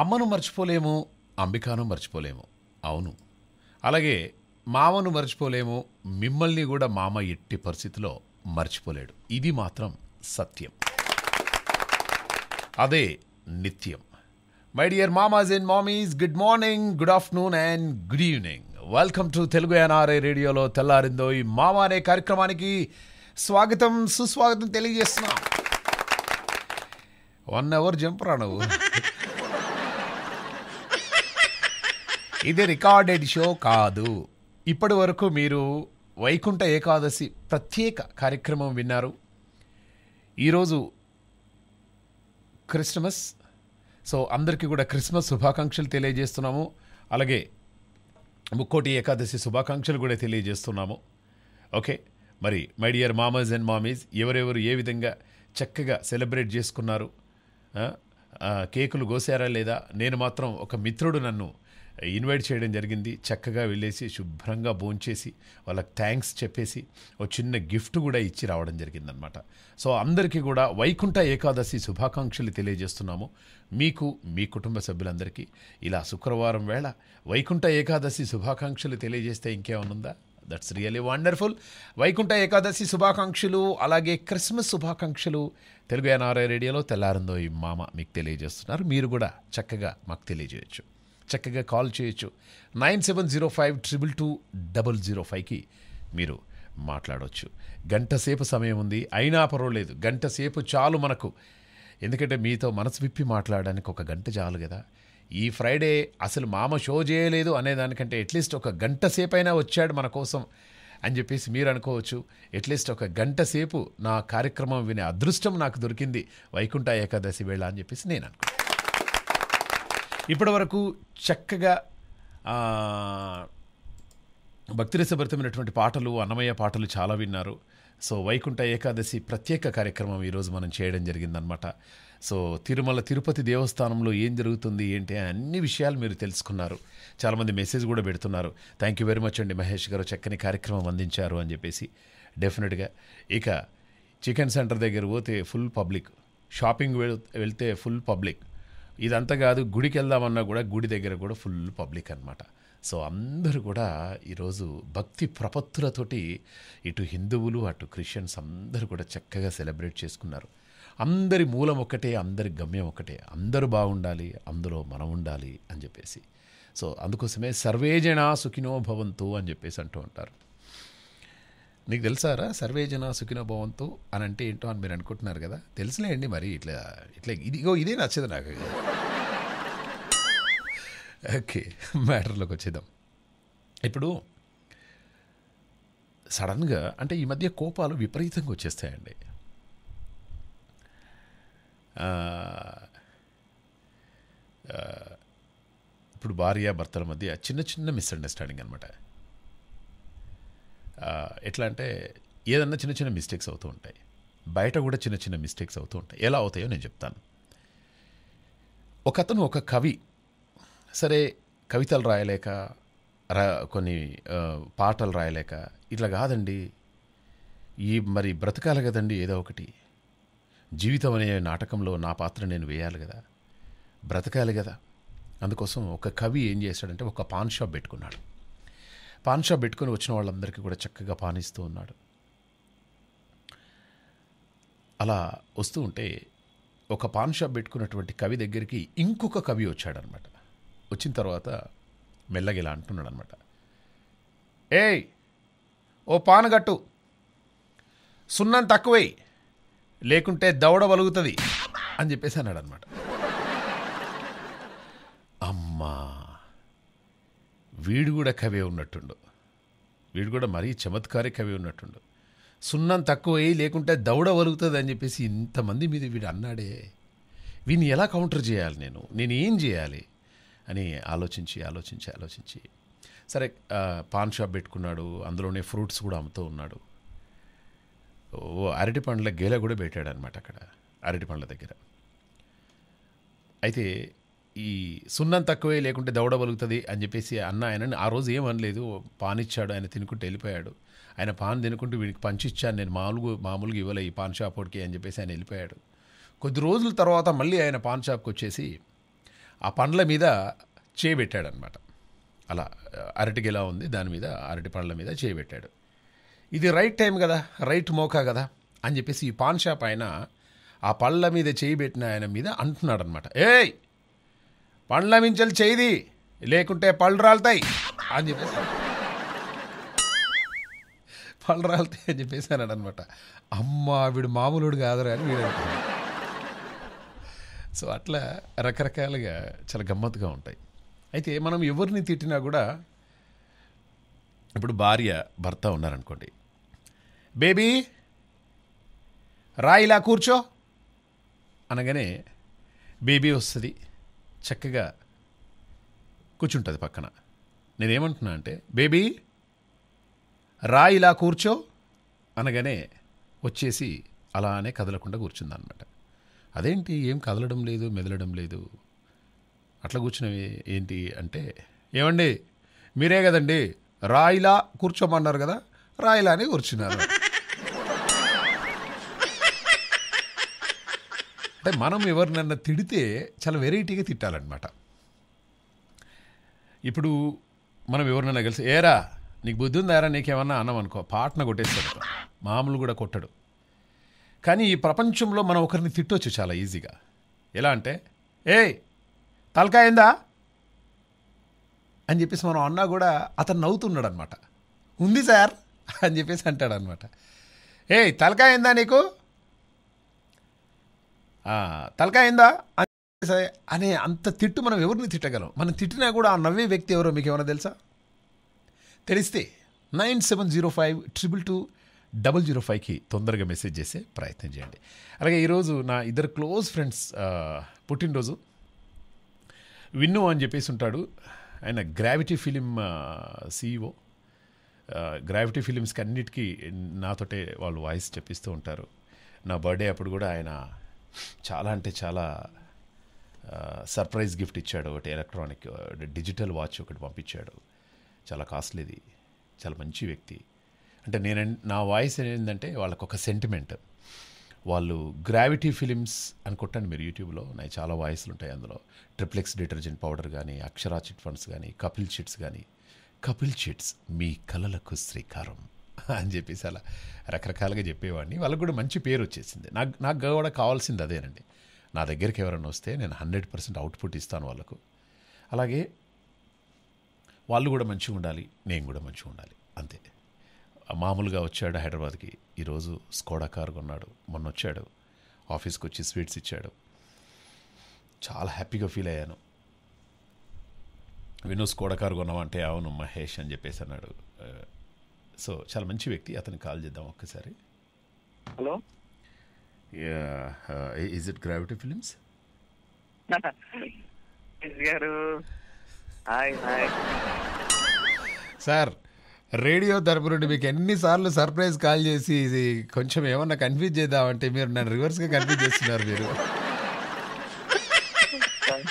అమ్మను మర్చిపోలేము అంబికాను మర్చిపోలేము అవును అలాగే మామను మర్చిపోలేము మిమ్మల్ని కూడా మామ ఎట్టి పరిస్థితిలో మర్చిపోలేడు ఇది మాత్రం సత్యం అదే నిత్యం మై డియర్ మామాజ్ అండ్ మామీస్ good morning good afternoon and good evening welcome to Telugu NRI రేడియోలో తెల్లారిందో ఈ మామ అనే కార్యక్రమానికి స్వాగతం సుస్వాగతం తెలియజేస్తున్నాం వన్ అవర్ జంప్ నువ్వు ఇది రికార్డెడ్ షో కాదు ఇప్పటి వరకు మీరు వైకుంఠ ఏకాదశి ప్రత్యేక కార్యక్రమం విన్నారు ఈరోజు క్రిస్మస్ సో అందరికీ కూడా క్రిస్మస్ శుభాకాంక్షలు తెలియజేస్తున్నాము అలాగే ముక్కోటి ఏకాదశి శుభాకాంక్షలు కూడా తెలియజేస్తున్నాము ఓకే మరి మై డియర్ మామస్ అండ్ మామీస్ ఎవరెవరు ఏ విధంగా చక్కగా సెలబ్రేట్ చేసుకున్నారు కేకులు కోసారా లేదా నేను మాత్రం ఒక మిత్రుడు నన్ను ఇన్వైట్ చేయడం జరిగింది చక్కగా వెళ్ళేసి శుభ్రంగా భోంచేసి వాళ్ళకి థ్యాంక్స్ చెప్పేసి ఓ చిన్న గిఫ్ట్ కూడా ఇచ్చి రావడం జరిగిందనమాట సో అందరికీ కూడా వైకుంఠ ఏకాదశి శుభాకాంక్షలు తెలియజేస్తున్నాము మీకు మీ కుటుంబ సభ్యులందరికీ ఇలా శుక్రవారం వేళ వైకుంఠ ఏకాదశి శుభాకాంక్షలు తెలియజేస్తే ఇంకేమనుందా that's really wonderful Vaikuntha Ekadashi శుభాకాంక్షలు అలాగే క్రిస్మస్ శుభాకాంక్షలు తెలుగు ఎన్ఆర్ఐ రేడియోలో తెల్లారందో ఈ మామ మీకు తెలియజేస్తున్నారు మీరు కూడా చక్కగా మాకు తెలియజేయచ్చు చక్కగా కాల్ చేయొచ్చు nine seven zero five triple two double zero ఫైవ్కి మీరు మాట్లాడవచ్చు గంట సేపు సమయం ఉంది అయినా పర్వాలేదు గంట సేపు చాలు మనకు ఎందుకంటే మీతో మనసు విప్పి మాట్లాడడానికి ఒక గంట చాలు కదా ఈ ఫ్రైడే అసలు మామ షో చేయలేదు అనేదానికంటే అట్లీస్ట్ ఒక గంట అయినా వచ్చాడు మన కోసం అని చెప్పేసి మీరు అనుకోవచ్చు అట్లీస్ట్ ఒక గంట సేపు నా కార్యక్రమం వినే అదృష్టం నాకు దొరికింది వైకుంఠ ఏకాదశి వేళ అని చెప్పేసి నేను అనుకున్నాను ఇప్పటి వరకు చక్కగా భక్తిరసభరితమైనటువంటి పాటలు అన్నమయ్య పాటలు చాలా విన్నారు సో వైకుంఠ ఏకాదశి ప్రత్యేక కార్యక్రమం ఈరోజు మనం చేయడం జరిగిందనమాట సో తిరుమల తిరుపతి దేవస్థానంలో ఏం జరుగుతుంది ఏంటి అన్ని విషయాలు మీరు తెలుసుకున్నారు చాలామంది మెసేజ్ కూడా పెడుతున్నారు థ్యాంక్ యూ వెరీ మచ్ అండి మహేష్ గారు చక్కని కార్యక్రమం అందించారు అని చెప్పేసి డెఫినెట్గా ఇక చికెన్ సెంటర్ దగ్గర పోతే ఫుల్ పబ్లిక్ షాపింగ్ వెళ్తే ఫుల్ పబ్లిక్ ఇదంతా కాదు గుడికి వెళ్దామన్నా కూడా గుడి దగ్గర కూడా ఫుల్ పబ్లిక్ అనమాట సో అందరూ కూడా ఈరోజు భక్తి ప్రపత్తులతోటి ఇటు హిందువులు అటు క్రిస్టియన్స్ అందరూ కూడా చక్కగా సెలబ్రేట్ చేసుకున్నారు అందరి మూలం ఒకటే అందరి గమ్యం ఒకటే అందరూ బాగుండాలి అందులో మనం ఉండాలి అని చెప్పేసి సో అందుకోసమే సర్వేజనా సుఖినో భవంతు అని చెప్పేసి అంటూ ఉంటారు మీకు తెలుసారా సర్వే జన సుఖిన భవంతు అని అంటే ఏంటో అని మీరు అనుకుంటున్నారు కదా తెలుసులేండి మరి ఇట్లా ఇట్లా ఇదిగో ఇదే నచ్చదు నాకు ఓకే మ్యాటర్లోకి వచ్చేద్దాం ఇప్పుడు సడన్గా అంటే ఈ మధ్య కోపాలు విపరీతంగా వచ్చేస్తాయండి ఇప్పుడు భార్య భర్తల మధ్య చిన్న చిన్న మిస్అండర్స్టాండింగ్ అనమాట ఎట్లా అంటే ఏదన్నా చిన్న చిన్న మిస్టేక్స్ అవుతూ ఉంటాయి బయట కూడా చిన్న చిన్న మిస్టేక్స్ అవుతూ ఉంటాయి ఎలా అవుతాయో నేను చెప్తాను ఒకతను ఒక కవి సరే కవితలు రాయలేక రా కొన్ని పాటలు రాయలేక ఇట్లా కాదండి ఈ మరి బ్రతకాలి కదండి ఏదో ఒకటి జీవితం అనే నాటకంలో నా పాత్ర నేను వేయాలి కదా బ్రతకాలి కదా అందుకోసం ఒక కవి ఏం చేశాడంటే ఒక పాన్ షాప్ పెట్టుకున్నాడు పాన్ షాప్ పెట్టుకుని వచ్చిన వాళ్ళందరికీ కూడా చక్కగా పానిస్తూ ఉన్నాడు అలా వస్తూ ఉంటే ఒక పాన్ షాప్ పెట్టుకున్నటువంటి కవి దగ్గరికి ఇంకొక కవి వచ్చాడనమాట వచ్చిన తర్వాత మెల్లగిలా ఇలా అంటున్నాడు అనమాట ఏయ్ ఓ పానగట్టు సున్నం తక్కువై లేకుంటే దవడ వలుగుతుంది అని చెప్పేసి అన్నాడు అనమాట అమ్మా వీడు కూడా కవి ఉన్నట్టుండు వీడు కూడా మరీ చమత్కారి కవి ఉన్నట్టుండు సున్నం తక్కువ అయ్యి లేకుంటే దౌడ వలుగుతుంది అని చెప్పేసి ఇంతమంది మీద వీడు అన్నాడే వీని ఎలా కౌంటర్ చేయాలి నేను నేను ఏం చేయాలి అని ఆలోచించి ఆలోచించి ఆలోచించి సరే పాన్ షాప్ పెట్టుకున్నాడు అందులోనే ఫ్రూట్స్ కూడా అమ్ముతూ ఉన్నాడు ఓ అరటి పండ్ల గేల కూడా పెట్టాడు అనమాట అక్కడ అరటి పండ్ల దగ్గర అయితే ఈ సున్నం తక్కువే లేకుంటే దౌడ బలుగుతుంది అని చెప్పేసి అన్న ఆయనని ఆ రోజు ఏమనలేదు పాన్ ఇచ్చాడు ఆయన తినుకుంటూ వెళ్ళిపోయాడు ఆయన పాన్ తినుకుంటూ వీడికి పంచిచ్చాను నేను మామూలుగా మామూలుగా ఇవ్వలే ఈ పాన్ షాప్కి అని చెప్పేసి ఆయన వెళ్ళిపోయాడు కొద్ది రోజుల తర్వాత మళ్ళీ ఆయన పాన్ షాప్కి వచ్చేసి ఆ పండ్ల మీద చేయబెట్టాడనమాట అలా అరటికి ఎలా ఉంది దాని మీద అరటి పండ్ల మీద చేయబెట్టాడు ఇది రైట్ టైం కదా రైట్ మోకా కదా అని చెప్పేసి ఈ పాన్ షాప్ ఆయన ఆ పళ్ళ మీద చేయి పెట్టిన ఆయన మీద అంటున్నాడనమాట ఏయ్ పండ్ల మించలు చేయిది లేకుంటే పళ్ళు రాలుతాయి అని చెప్పేసి పళ్ళు రాలుతాయి అని చెప్పేసాడు అనమాట అమ్మ వీడు మామూలుడు కాదురా అని వీడు సో అట్లా రకరకాలుగా చాలా గమ్మత్తుగా ఉంటాయి అయితే మనం ఎవరిని తిట్టినా కూడా ఇప్పుడు భార్య భర్త ఉన్నారనుకోండి బేబీ రా ఇలా కూర్చో అనగానే బేబీ వస్తుంది చక్కగా కూర్చుంటుంది పక్కన నేనేమంటున్నా అంటే బేబీ రా ఇలా కూర్చో అనగానే వచ్చేసి అలానే కదలకుండా కూర్చుందనమాట అదేంటి ఏం కదలడం లేదు మెదలడం లేదు అట్లా కూర్చున్నవి ఏంటి అంటే ఏమండి మీరే కదండి రాయిలా కూర్చోమన్నారు కదా రాయిలానే కూర్చున్నారు అంటే మనం ఎవరినన్నా తిడితే చాలా వెరైటీగా తిట్టాలన్నమాట ఇప్పుడు మనం ఎవరినైనా కలిసి ఏరా నీకు బుద్ధి ఉందారా నీకేమన్నా అన్నాం అనుకో పాటన కొట్టేస్తాడు మామూలు కూడా కొట్టడు కానీ ఈ ప్రపంచంలో మనం ఒకరిని తిట్టొచ్చు చాలా ఈజీగా ఎలా అంటే ఏయ్ తలకాయిందా అని చెప్పేసి మనం అన్నా కూడా అతను నవ్వుతున్నాడు అనమాట ఉంది సార్ అని చెప్పేసి అంటాడు అనమాట ఏయ్ తలకాయిందా నీకు తలకాయిందా అనే అంత తిట్టు మనం ఎవరిని తిట్టగలం మనం తిట్టినా కూడా ఆ నవ్వే వ్యక్తి ఎవరో మీకు ఏమైనా తెలుసా తెలిస్తే nine seven zero five triple two double zero ఫైవ్కి తొందరగా మెసేజ్ చేసే ప్రయత్నం చేయండి అలాగే ఈరోజు నా ఇద్దరు క్లోజ్ ఫ్రెండ్స్ పుట్టినరోజు విన్ను అని చెప్పేసి ఉంటాడు ఆయన గ్రావిటీ ఫిలిం సీఈఓ గ్రావిటీ ఫిలిమ్స్కి అన్నిటికీ నాతోటే వాళ్ళు వాయిస్ చెప్పిస్తూ ఉంటారు నా బర్త్డే అప్పుడు కూడా ఆయన చాలా అంటే చాలా సర్ప్రైజ్ గిఫ్ట్ ఇచ్చాడు ఒకటి ఎలక్ట్రానిక్ డిజిటల్ వాచ్ ఒకటి పంపించాడు చాలా కాస్ట్లీది చాలా మంచి వ్యక్తి అంటే నేను నా వాయిస్ ఏంటంటే వాళ్ళకు ఒక సెంటిమెంట్ వాళ్ళు గ్రావిటీ ఫిలిమ్స్ అనుకుంటాను మీరు యూట్యూబ్లో నాకు చాలా వాయిస్లు ఉంటాయి అందులో ట్రిప్లెక్స్ డిటర్జెంట్ పౌడర్ కానీ అక్షరా చిట్ ఫండ్స్ కానీ కపిల్ చిట్స్ కానీ కపిల్ చిట్స్ మీ కళలకు శ్రీకారం అని చెప్పేసి అలా రకరకాలుగా చెప్పేవాడిని వాళ్ళకి కూడా మంచి పేరు వచ్చేసింది నాకు నాకు కూడా కావాల్సింది అదేనండి నా దగ్గరికి ఎవరైనా వస్తే నేను హండ్రెడ్ పర్సెంట్ అవుట్పుట్ ఇస్తాను వాళ్ళకు అలాగే వాళ్ళు కూడా మంచిగా ఉండాలి నేను కూడా మంచిగా ఉండాలి అంతే మామూలుగా వచ్చాడు హైదరాబాద్కి ఈరోజు స్కోడా కారు కొన్నాడు మొన్న వచ్చాడు ఆఫీస్కి వచ్చి స్వీట్స్ ఇచ్చాడు చాలా హ్యాపీగా ఫీల్ అయ్యాను వినోద్ స్కోడా కారు కొన్నామంటే అవును మహేష్ అని చెప్పేసి అన్నాడు సో చాలా మంచి వ్యక్తి అతను కాల్ చేద్దాం ఒక్కసారి hello is it gravity films గారు సార్ రేడియో తరపు నుండి మీకు ఎన్నిసార్లు సర్ప్రైజ్ కాల్ చేసి ఇది కొంచెం ఏమన్నా కన్ఫ్యూజ్ చేద్దామంటే మీరు నన్ను రివర్స్గా కన్ఫ్యూజ్ చేస్తున్నారు మీరు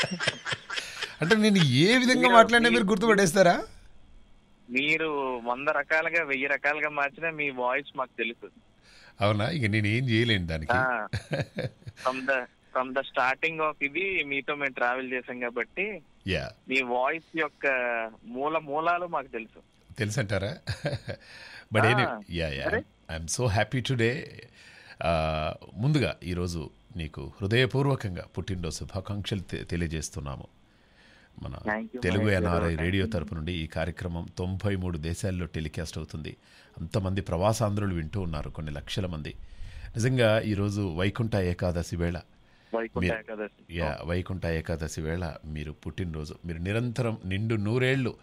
అంటే నేను ఏ విధంగా మాట్లాడినా మీరు గుర్తుపడేస్తారా మీరు వంద రకాలుగా వెయ్యి రకాలుగా మార్చినా మీ వాయిస్ మాకు తెలుసు అవునా ఇక నేను ఏం చేయలేను దానికి from the from the starting of ఇది మీతో మేము ట్రావెల్ చేసాం కాబట్టి మీ వాయిస్ యొక్క మూల మూలాలు మాకు తెలుసు తెలుసు అంటారా but yeah I'm so happy today ముందుగా ఈరోజు నీకు హృదయపూర్వకంగా పుట్టినరోజు శుభాకాంక్షలు తెలియజేస్తున్నాము మన తెలుగు ఎన్ఆర్ఐ రేడియో తరపు నుండి ఈ కార్యక్రమం తొంభై మూడు దేశాల్లో టెలికాస్ట్ అవుతుంది అంతమంది ప్రవాసాంధ్రులు వింటూ ఉన్నారు కొన్ని లక్షల మంది నిజంగా ఈరోజు వైకుంఠ ఏకాదశి వేళ వైకుంఠ ఏకాదశి వేళ మీరు పుట్టినరోజు మీరు నిరంతరం నిండు నూరేళ్లు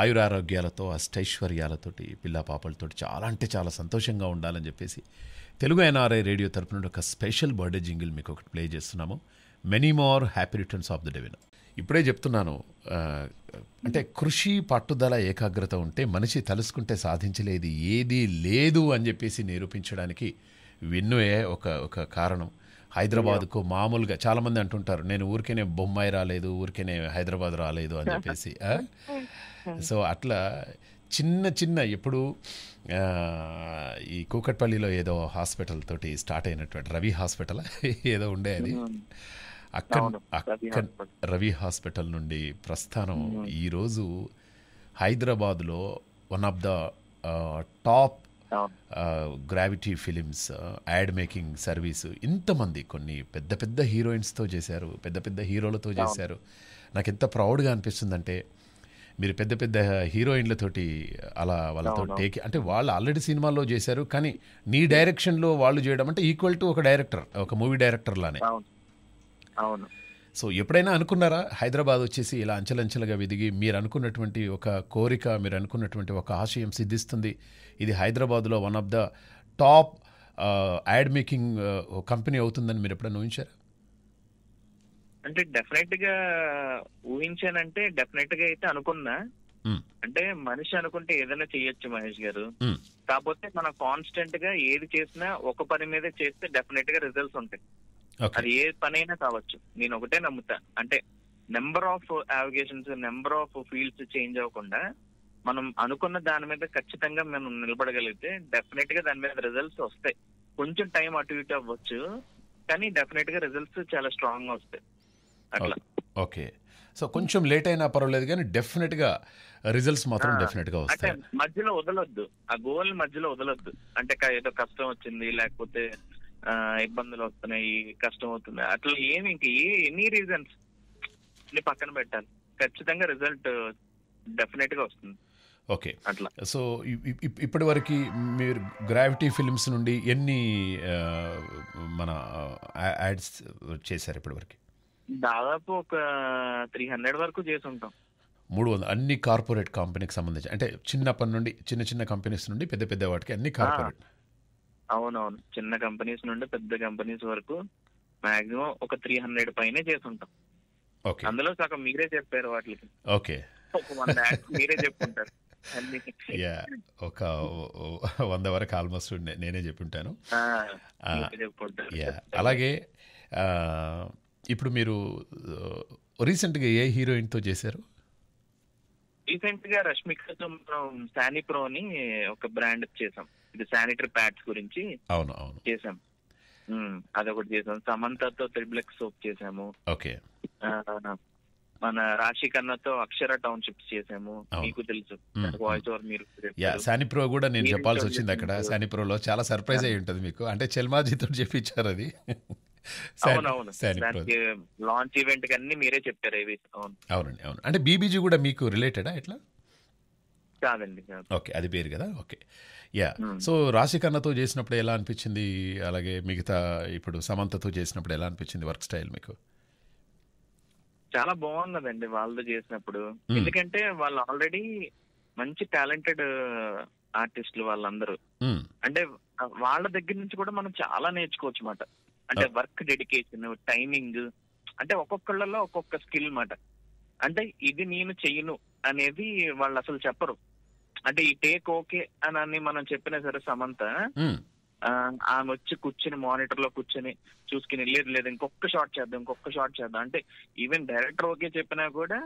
ఆయురారోగ్యాలతో అష్టైశ్వర్యాలతోటి పిల్ల పాపలతో చాలా అంటే చాలా సంతోషంగా ఉండాలని చెప్పేసి తెలుగు ఎన్ఆర్ఐ రేడియో తరపు నుండి ఒక స్పెషల్ బర్త్డే జింగిల్ మీకు ఒకటి ప్లే చేస్తున్నాము many more happy returns of the డెవినర్ ఇప్పుడే చెప్తున్నాను అంటే కృషి పట్టుదల ఏకాగ్రత ఉంటే మనిషి తలుసుకుంటే సాధించలేదు ఏది లేదు అని చెప్పేసి నిరూపించడానికి విన్నుయే ఒక ఒక కారణం హైదరాబాద్కు మామూలుగా చాలామంది అంటుంటారు నేను ఊరికేనే బొమ్మాయి రాలేదు ఊరికేనే హైదరాబాద్ రాలేదు అని చెప్పేసి సో అట్లా చిన్న చిన్న ఇప్పుడు ఈ కూకట్పల్లిలో ఏదో హాస్పిటల్ తోటి స్టార్ట్ అయినటువంటి రవి హాస్పిటల్ ఏదో ఉండే అది అక్కడ అక్కడ రవి హాస్పిటల్ నుండి ప్రస్థానం ఈరోజు హైదరాబాద్లో one of the top gravity films ad making service ఇంతమంది కొన్ని పెద్ద పెద్ద హీరోయిన్స్తో చేశారు పెద్ద పెద్ద హీరోలతో చేశారు నాకు ఎంత ప్రౌడ్గా అనిపిస్తుందంటే మీరు పెద్ద పెద్ద హీరోయిన్లతోటి అలా వాళ్ళతో టేక్ అంటే వాళ్ళు ఆల్రెడీ సినిమాల్లో చేశారు కానీ నీ డైరెక్షన్లో వాళ్ళు చేయడం అంటే ఈక్వల్ టు ఒక డైరెక్టర్ ఒక మూవీ డైరెక్టర్ లానే అవును సో ఎప్పుడైనా అనుకున్నారా హైదరాబాద్ వచ్చేసి ఇలా అంచెలంచెలుగా విదిగి మీరు అనుకున్నటువంటి ఒక కోరిక మీరు అనుకున్నటువంటి ఒక ఆశయం సిద్ధిస్తుంది ఇది హైదరాబాద్లో one of the top ad making company అవుతుందని మీరు ఎప్పుడైనా ఊహించారా అంటే డెఫినెట్ గా ఊహించానంటే డెఫినెట్ గా అయితే అనుకున్నా అంటే మనిషి అనుకుంటే ఏదైనా చేయొచ్చు మహేష్ గారు కాకపోతే మనం కాన్స్టెంట్ గా ఏది చేసినా ఒక పని మీద చేస్తే డెఫినెట్ గా రిజల్ట్స్ ఉంటాయి అది ఏ పనైనా కావచ్చు నేను ఒకటే నమ్ముతా అంటే నెంబర్ ఆఫ్ అవగేషన్స్ నెంబర్ ఆఫ్ ఫీల్డ్స్ చేంజ్ అవ్వకుండా మనం అనుకున్న దాని మీద ఖచ్చితంగా మనం నిలబడగలిగితే డెఫినెట్ గా దాని మీద రిజల్ట్స్ వస్తాయి కొంచెం టైం అటు ఇటు అవ్వచ్చు కానీ డెఫినెట్ గా రిజల్ట్స్ చాలా స్ట్రాంగ్ గా వస్తాయి అట్లా ఓకే సో కొంచెం లేట్ అయినా పర్వాలేదు కానీ డెఫినెట్ గా రిజల్ట్స్ మాత్రం డెఫినెట్ గా వస్తాయి మధ్యలో వదలొద్దు ఆ గోల్ మధ్యలో వదలొద్దు అంటే ఏదో కష్టం వచ్చింది లేకపోతే ఇబ్బందులు వస్తున్నాయి కష్టం అవుతుంది అట్లా ఏమి ఇంక ఏ ఎన్ని రీజన్స్ పక్కన పెట్టాలి ఖచ్చితంగా రిజల్ట్ డెఫినెట్ గా వస్తుంది ఓకే అట్లా సో ఇప్పటి వరకు మీరు గ్రావిటీ ఫిల్మ్స్ నుండి ఎన్ని మన యాడ్స్ చేశారు ఇప్పటి వరకు దాదాపు ఒక త్రీ హండ్రెడ్ వరకు చేసి ఉంటాం మూడు వందలు అన్ని కార్పొరేట్ కంపెనీకి సంబంధించి అంటే చిన్నప్పటి నుండి చిన్న చిన్న కంపెనీస్ నుండి పెద్ద పెద్ద వాటికి అన్ని కార్పొరేట్ అవునవును చిన్న కంపెనీస్ నుండి పెద్ద కంపెనీస్ వరకు మాక్సిమం ఒక త్రీ హండ్రెడ్ పైనే చేస్తుంటాం ఓకే అందులో సగం మీరే చెప్పారు వాటికి ఓకే మీరే చెప్పుకుంటారు ఒక వంద వరకు ఆల్మోస్ట్ నేనే చెప్పుంటాను ఆ, అలాగే ఇప్పుడు మీరు రీసెంట్ గా ఏ హీరోయిన్ తో చేశారు రీసెంట్ గా రష్మికతో మనం శానిప్రో అని ఒక బ్రాండ్ చేసాం ఇది శానిటరీ ప్యాడ్స్ గురించి అవును అవును చేసాం అదొకటి చేసాం సమంతతో త్రిబ్లెక్ సోప్ చేసాము ఓకే మన రాశి కన్నతో అక్షర టౌన్షిప్ చేసాము మీకు తెలుసు వాయిస్ ఓవర్ మీరు శానిప్రో కూడా నేను చెప్పాల్సి వచ్చింది అక్కడ లో చాలా సర్ప్రైజ్ అయి ఉంటుంది మీకు అంటే తో చెప్పించారు అది అవునవును లాంచ్ ఈవెంట్ అన్ని మీరే చెప్పారు అవును అవునండి అవును అంటే బీబీజీ కూడా మీకు రిలేటెడా ఎట్లా ఓకే అది పేరు కదా ఓకే యా సో రాశి కన్నతో చేసినప్పుడు ఎలా అనిపించింది అలాగే మిగతా ఇప్పుడు సమంతతో చేసినప్పుడు ఎలా అనిపించింది వర్క్ స్టైల్ మీకు చాలా బాగున్నదండి వాళ్ళు చేసినప్పుడు ఎందుకంటే వాళ్ళు ఆల్రెడీ మంచి టాలెంటెడ్ ఆర్టిస్టులు వాళ్ళందరూ అంటే వాళ్ళ దగ్గర నుంచి కూడా మనం చాలా నేర్చుకోవచ్చు అనమాట అంటే వర్క్ డెడికేషన్ టైమింగ్ అంటే ఒక్కొక్కళ్ళలో ఒక్కొక్క స్కిల్ అనమాట అంటే ఇది నేను చెయ్యను అనేది వాళ్ళు అసలు చెప్పరు అంటే ఈ టేక్ ఓకే అని మనం చెప్పినా సరే సమంత ఆమె వచ్చి కూర్చుని మానిటర్ లో కూర్చుని చూసుకుని లేదు లేదు ఇంకొక షార్ట్ చేద్దాం ఇంకొక షార్ట్ చేద్దాం అంటే ఈవెన్ డైరెక్టర్ ఓకే చెప్పినా కూడా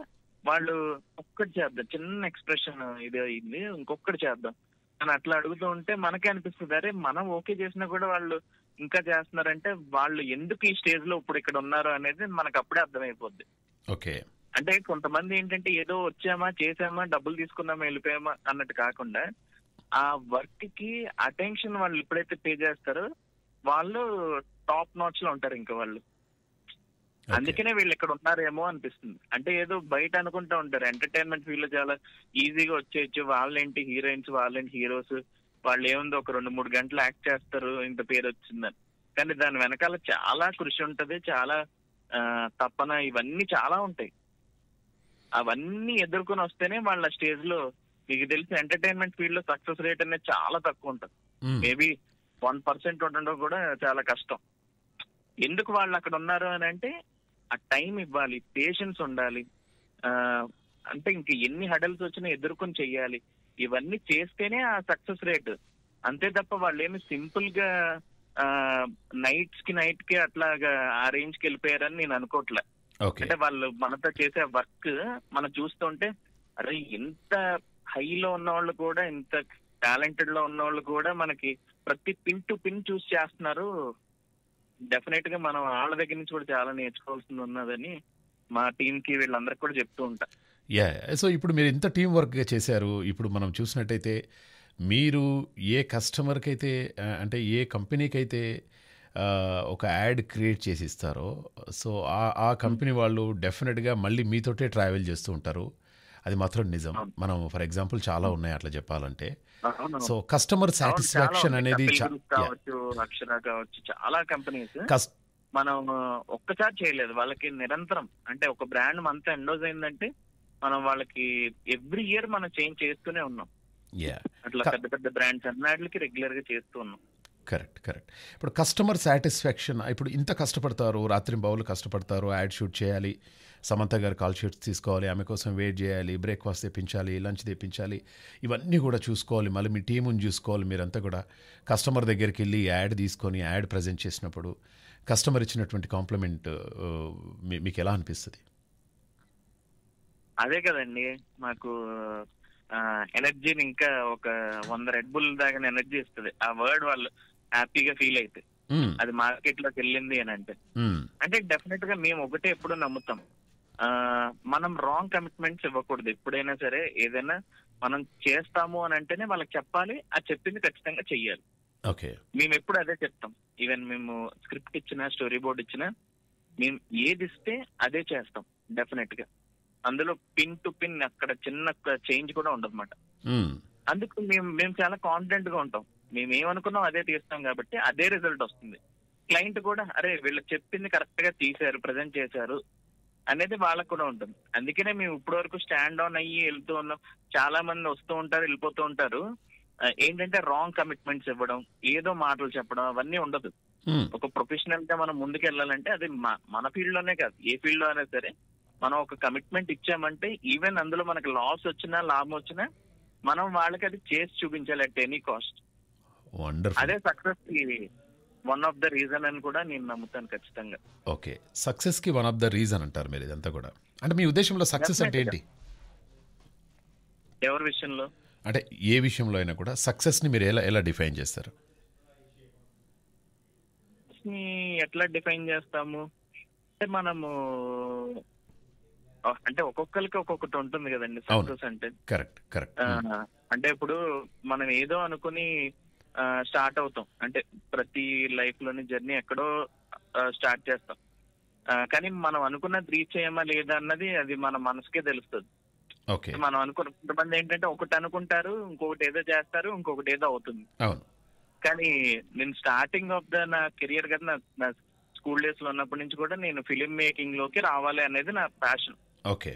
వాళ్ళు ఒక్కటి చేద్దాం చిన్న ఎక్స్ప్రెషన్ ఇది అయింది ఇంకొకటి చేద్దాం అని అట్లా అడుగుతూ ఉంటే మనకే అనిపిస్తుంది అరే మనం ఓకే చేసినా కూడా వాళ్ళు ఇంకా చేస్తున్నారంటే వాళ్ళు ఎందుకు ఈ స్టేజ్ లో ఇప్పుడు ఇక్కడ ఉన్నారు అనేది మనకు అప్పుడే అర్థమైపోద్ది ఓకే అంటే కొంతమంది ఏంటంటే ఏదో వచ్చామా చేసామా డబ్బులు తీసుకున్నామా వెళ్ళిపోయామా అన్నట్టు కాకుండా ఆ వర్క్ కి అటెన్షన్ వాళ్ళు ఎప్పుడైతే పే చేస్తారో వాళ్ళు టాప్ నాచ్ లో ఉంటారు ఇంకా వాళ్ళు అందుకనే వీళ్ళు ఇక్కడ ఉన్నారేమో అనిపిస్తుంది అంటే ఏదో బయట అనుకుంటా ఉంటారు ఎంటర్టైన్మెంట్ ఫీల్ చాలా ఈజీగా వచ్చేయచ్చు వాళ్ళేంటి హీరోయిన్స్ వాళ్ళేంటి హీరోస్ వాళ్ళు ఏముందో ఒక రెండు మూడు గంటలు యాక్ట్ చేస్తారు ఇంత పేరు వచ్చిందని కానీ దాని వెనకాల చాలా కృషి ఉంటది చాలా తప్పన ఇవన్నీ చాలా ఉంటాయి అవన్నీ ఎదుర్కొని వస్తేనే వాళ్ళ స్టేజ్ లో మీకు తెలిసి ఎంటర్టైన్మెంట్ ఫీల్డ్ లో సక్సెస్ రేట్ అనేది చాలా తక్కువ ఉంటుంది మేబీ వన్ పర్సెంట్ ఉండడం కూడా చాలా కష్టం ఎందుకు వాళ్ళు అక్కడ ఉన్నారు అని అంటే ఆ టైం ఇవ్వాలి పేషెన్స్ ఉండాలి అంటే ఇంక ఎన్ని హడల్స్ వచ్చినా ఎదుర్కొని చెయ్యాలి ఇవన్నీ చేస్తేనే ఆ సక్సెస్ రేట్ అంతే తప్ప వాళ్ళు ఏమి సింపుల్ గా నైట్స్ కి నైట్ కి అట్లాగా ఆ రేంజ్ కి వెళ్ళిపోయారని నేను అనుకోవట్లే అంటే వాళ్ళు మనతో చేసే వర్క్ మనం చూస్తుంటే అరే ఇంత హైలో ఉన్న వాళ్ళు కూడా ఇంత టాలెంటెడ్ లో ఉన్న వాళ్ళు కూడా మనకి ప్రతి పిన్ టు పిన్ చూస్ చేస్తున్నారు డెఫినెట్ గా మనం వాళ్ళ దగ్గర నుంచి కూడా చాలా నేర్చుకోవాల్సింది ఉన్నదని మా టీం కి వీళ్ళందరికి కూడా చెప్తూ ఉంటా యా సో ఇప్పుడు మీరు ఇంత టీం వర్క్ గా చేశారు ఇప్పుడు మనం చూసినట్టయితే మీరు ఏ కస్టమర్కి అయితే అంటే ఏ కంపెనీకి అయితే ఒక యాడ్ క్రియేట్ చేసి ఇస్తారో సో ఆ కంపెనీ hmm. వాళ్ళు డెఫినెట్గా మళ్ళీ మీతోటే ట్రావెల్ చేస్తూ ఉంటారు అది మాత్రం నిజం మనం ఫర్ ఎగ్జాంపుల్ చాలా ఉన్నాయి అట్లా చెప్పాలంటే సో కస్టమర్ సాటిస్ఫాక్షన్ అనేది చాలా కంపెనీస్ మనం ఒక్కసారి చేయలేదు వాళ్ళకి నిరంతరం అంటే ఒక బ్రాండ్ మంత్ ఎండోజ్ అయిందంటే మనం వాళ్ళకి ఎవ్రీ ఇయర్ మనం చేంజ్ చేస్తూనే ఉన్నాం అట్లా పెద్ద పెద్ద బ్రాండ్స్ అన్నిటికి రెగ్యులర్ గా చేస్తూ ఉన్నాం కరెక్ట్ కరెక్ట్ ఇప్పుడు కస్టమర్ సాటిస్ఫాక్షన్ ఇప్పుడు ఇంత కష్టపడతారు రాత్రి బావులు కష్టపడతారు యాడ్ షూట్ చేయాలి సమంత గారు కాల్ షీట్స్ తీసుకోవాలి ఆమె కోసం వెయిట్ చేయాలి బ్రేక్ఫాస్ట్ తెప్పించాలి లంచ్ తెప్పించాలి ఇవన్నీ కూడా చూసుకోవాలి మళ్ళీ మీ టీముని చూసుకోవాలి మీరంతా కూడా కస్టమర్ దగ్గరికి వెళ్ళి యాడ్ తీసుకొని యాడ్ ప్రజెంట్ చేసినప్పుడు కస్టమర్ ఇచ్చినటువంటి కాంప్లిమెంట్ మీకు ఎలా అనిపిస్తుంది అదే కదండి మాకు ఎనర్జీని ఇంకా ఒక వంద రెడ్ బుల్ దాకా ఎనర్జీ ఇస్తుంది ఆ వర్డ్ వాళ్ళు హ్యాపీగా ఫీల్ అయితే అది మార్కెట్ లోకి వెళ్ళింది అని అంటే అంటే డెఫినెట్ గా మేము ఒకటే ఎప్పుడు నమ్ముతాం మనం రాంగ్ కమిట్మెంట్స్ ఇవ్వకూడదు ఎప్పుడైనా సరే ఏదైనా మనం చేస్తాము అని అంటేనే వాళ్ళకి చెప్పాలి ఆ చెప్పింది ఖచ్చితంగా చెయ్యాలి ఓకే మేము ఎప్పుడు అదే చెప్తాం ఈవెన్ మేము స్క్రిప్ట్ ఇచ్చినా స్టోరీ బోర్డ్ ఇచ్చినా మేము ఏది ఇస్తే అదే చేస్తాం డెఫినెట్ గా అందులో పిన్ టు పిన్ అక్కడ చిన్న చేంజ్ కూడా ఉండదు అందుకు మేము మేము చాలా కాన్ఫిడెంట్ గా ఉంటాం మేము ఏమనుకున్నాం అదే తీస్తాం కాబట్టి అదే రిజల్ట్ వస్తుంది క్లయింట్ కూడా అరే వీళ్ళు చెప్పింది కరెక్ట్ గా తీశారు ప్రజెంట్ చేశారు అనేది వాళ్ళకు కూడా ఉంటుంది అందుకనే మేము ఇప్పటి వరకు స్టాండ్ ఆన్ అయ్యి వెళ్తూ ఉన్నాం చాలా మంది వస్తూ ఉంటారు వెళ్ళిపోతూ ఉంటారు ఏంటంటే రాంగ్ కమిట్మెంట్స్ ఇవ్వడం ఏదో మాటలు చెప్పడం అవన్నీ ఉండదు hmm. ఒక ప్రొఫెషనల్ గా మనం ముందుకు వెళ్ళాలంటే అది మన ఫీల్డ్ లోనే కాదు ఏ ఫీల్డ్ లో అయినా సరే మనం ఒక కమిట్మెంట్ ఇచ్చామంటే ఈవెన్ అందులో మనకు లాస్ వచ్చినా లాభం వచ్చినా మనం వాళ్ళకి అది చేసి చూపించాలి అట్ ఎనీ కాస్ట్ వండర్ఫుల్ అదే success one of the reason అని కూడా నేను నమ్ముతాను ఖచ్చితంగా ఓకే సక్సెస్ కి వన్ ఆఫ్ ద రీజన్ అంటారు మీరు ఇదంతా కూడా అంటే మీ ఉద్దేశంలో సక్సెస్ అంటే ఏంటి ఎవరి విషయంలో అంటే ఏ విషయంలో అయినా కూడా సక్సెస్ ని మీరు ఎలా ఎలా డిఫైన్ చేస్తారు ఎట్లా డిఫైన్ చేస్తాము అంటే మనము అంటే ఒక్కొక్కరికి ఒక్కొక్కటి ఉంటుంది కదండి సక్సెస్ అంటే కరెక్ట్ కరెక్ట్ అంటే ఇప్పుడు మనం ఏదో అనుకుని స్టార్ట్ అవుతాం అంటే ప్రతి లైఫ్ లోని జర్నీ ఎక్కడో స్టార్ట్ చేస్తాం కానీ మనం అనుకున్నది రీచ్ అయ్యామా లేదా అన్నది అది మన మనసుకే తెలుస్తుంది మనం అనుకున్న కొంతమంది ఏంటంటే ఒకటి అనుకుంటారు ఇంకొకటి ఏదో చేస్తారు ఇంకొకటి ఏదో అవుతుంది కానీ నేను స్టార్టింగ్ ఆఫ్ ద నా కెరియర్ కదా నా స్కూల్ డేస్ లో ఉన్నప్పటి నుంచి కూడా నేను ఫిలిం మేకింగ్ లోకి రావాలి అనేది నా ప్యాషన్ ఓకే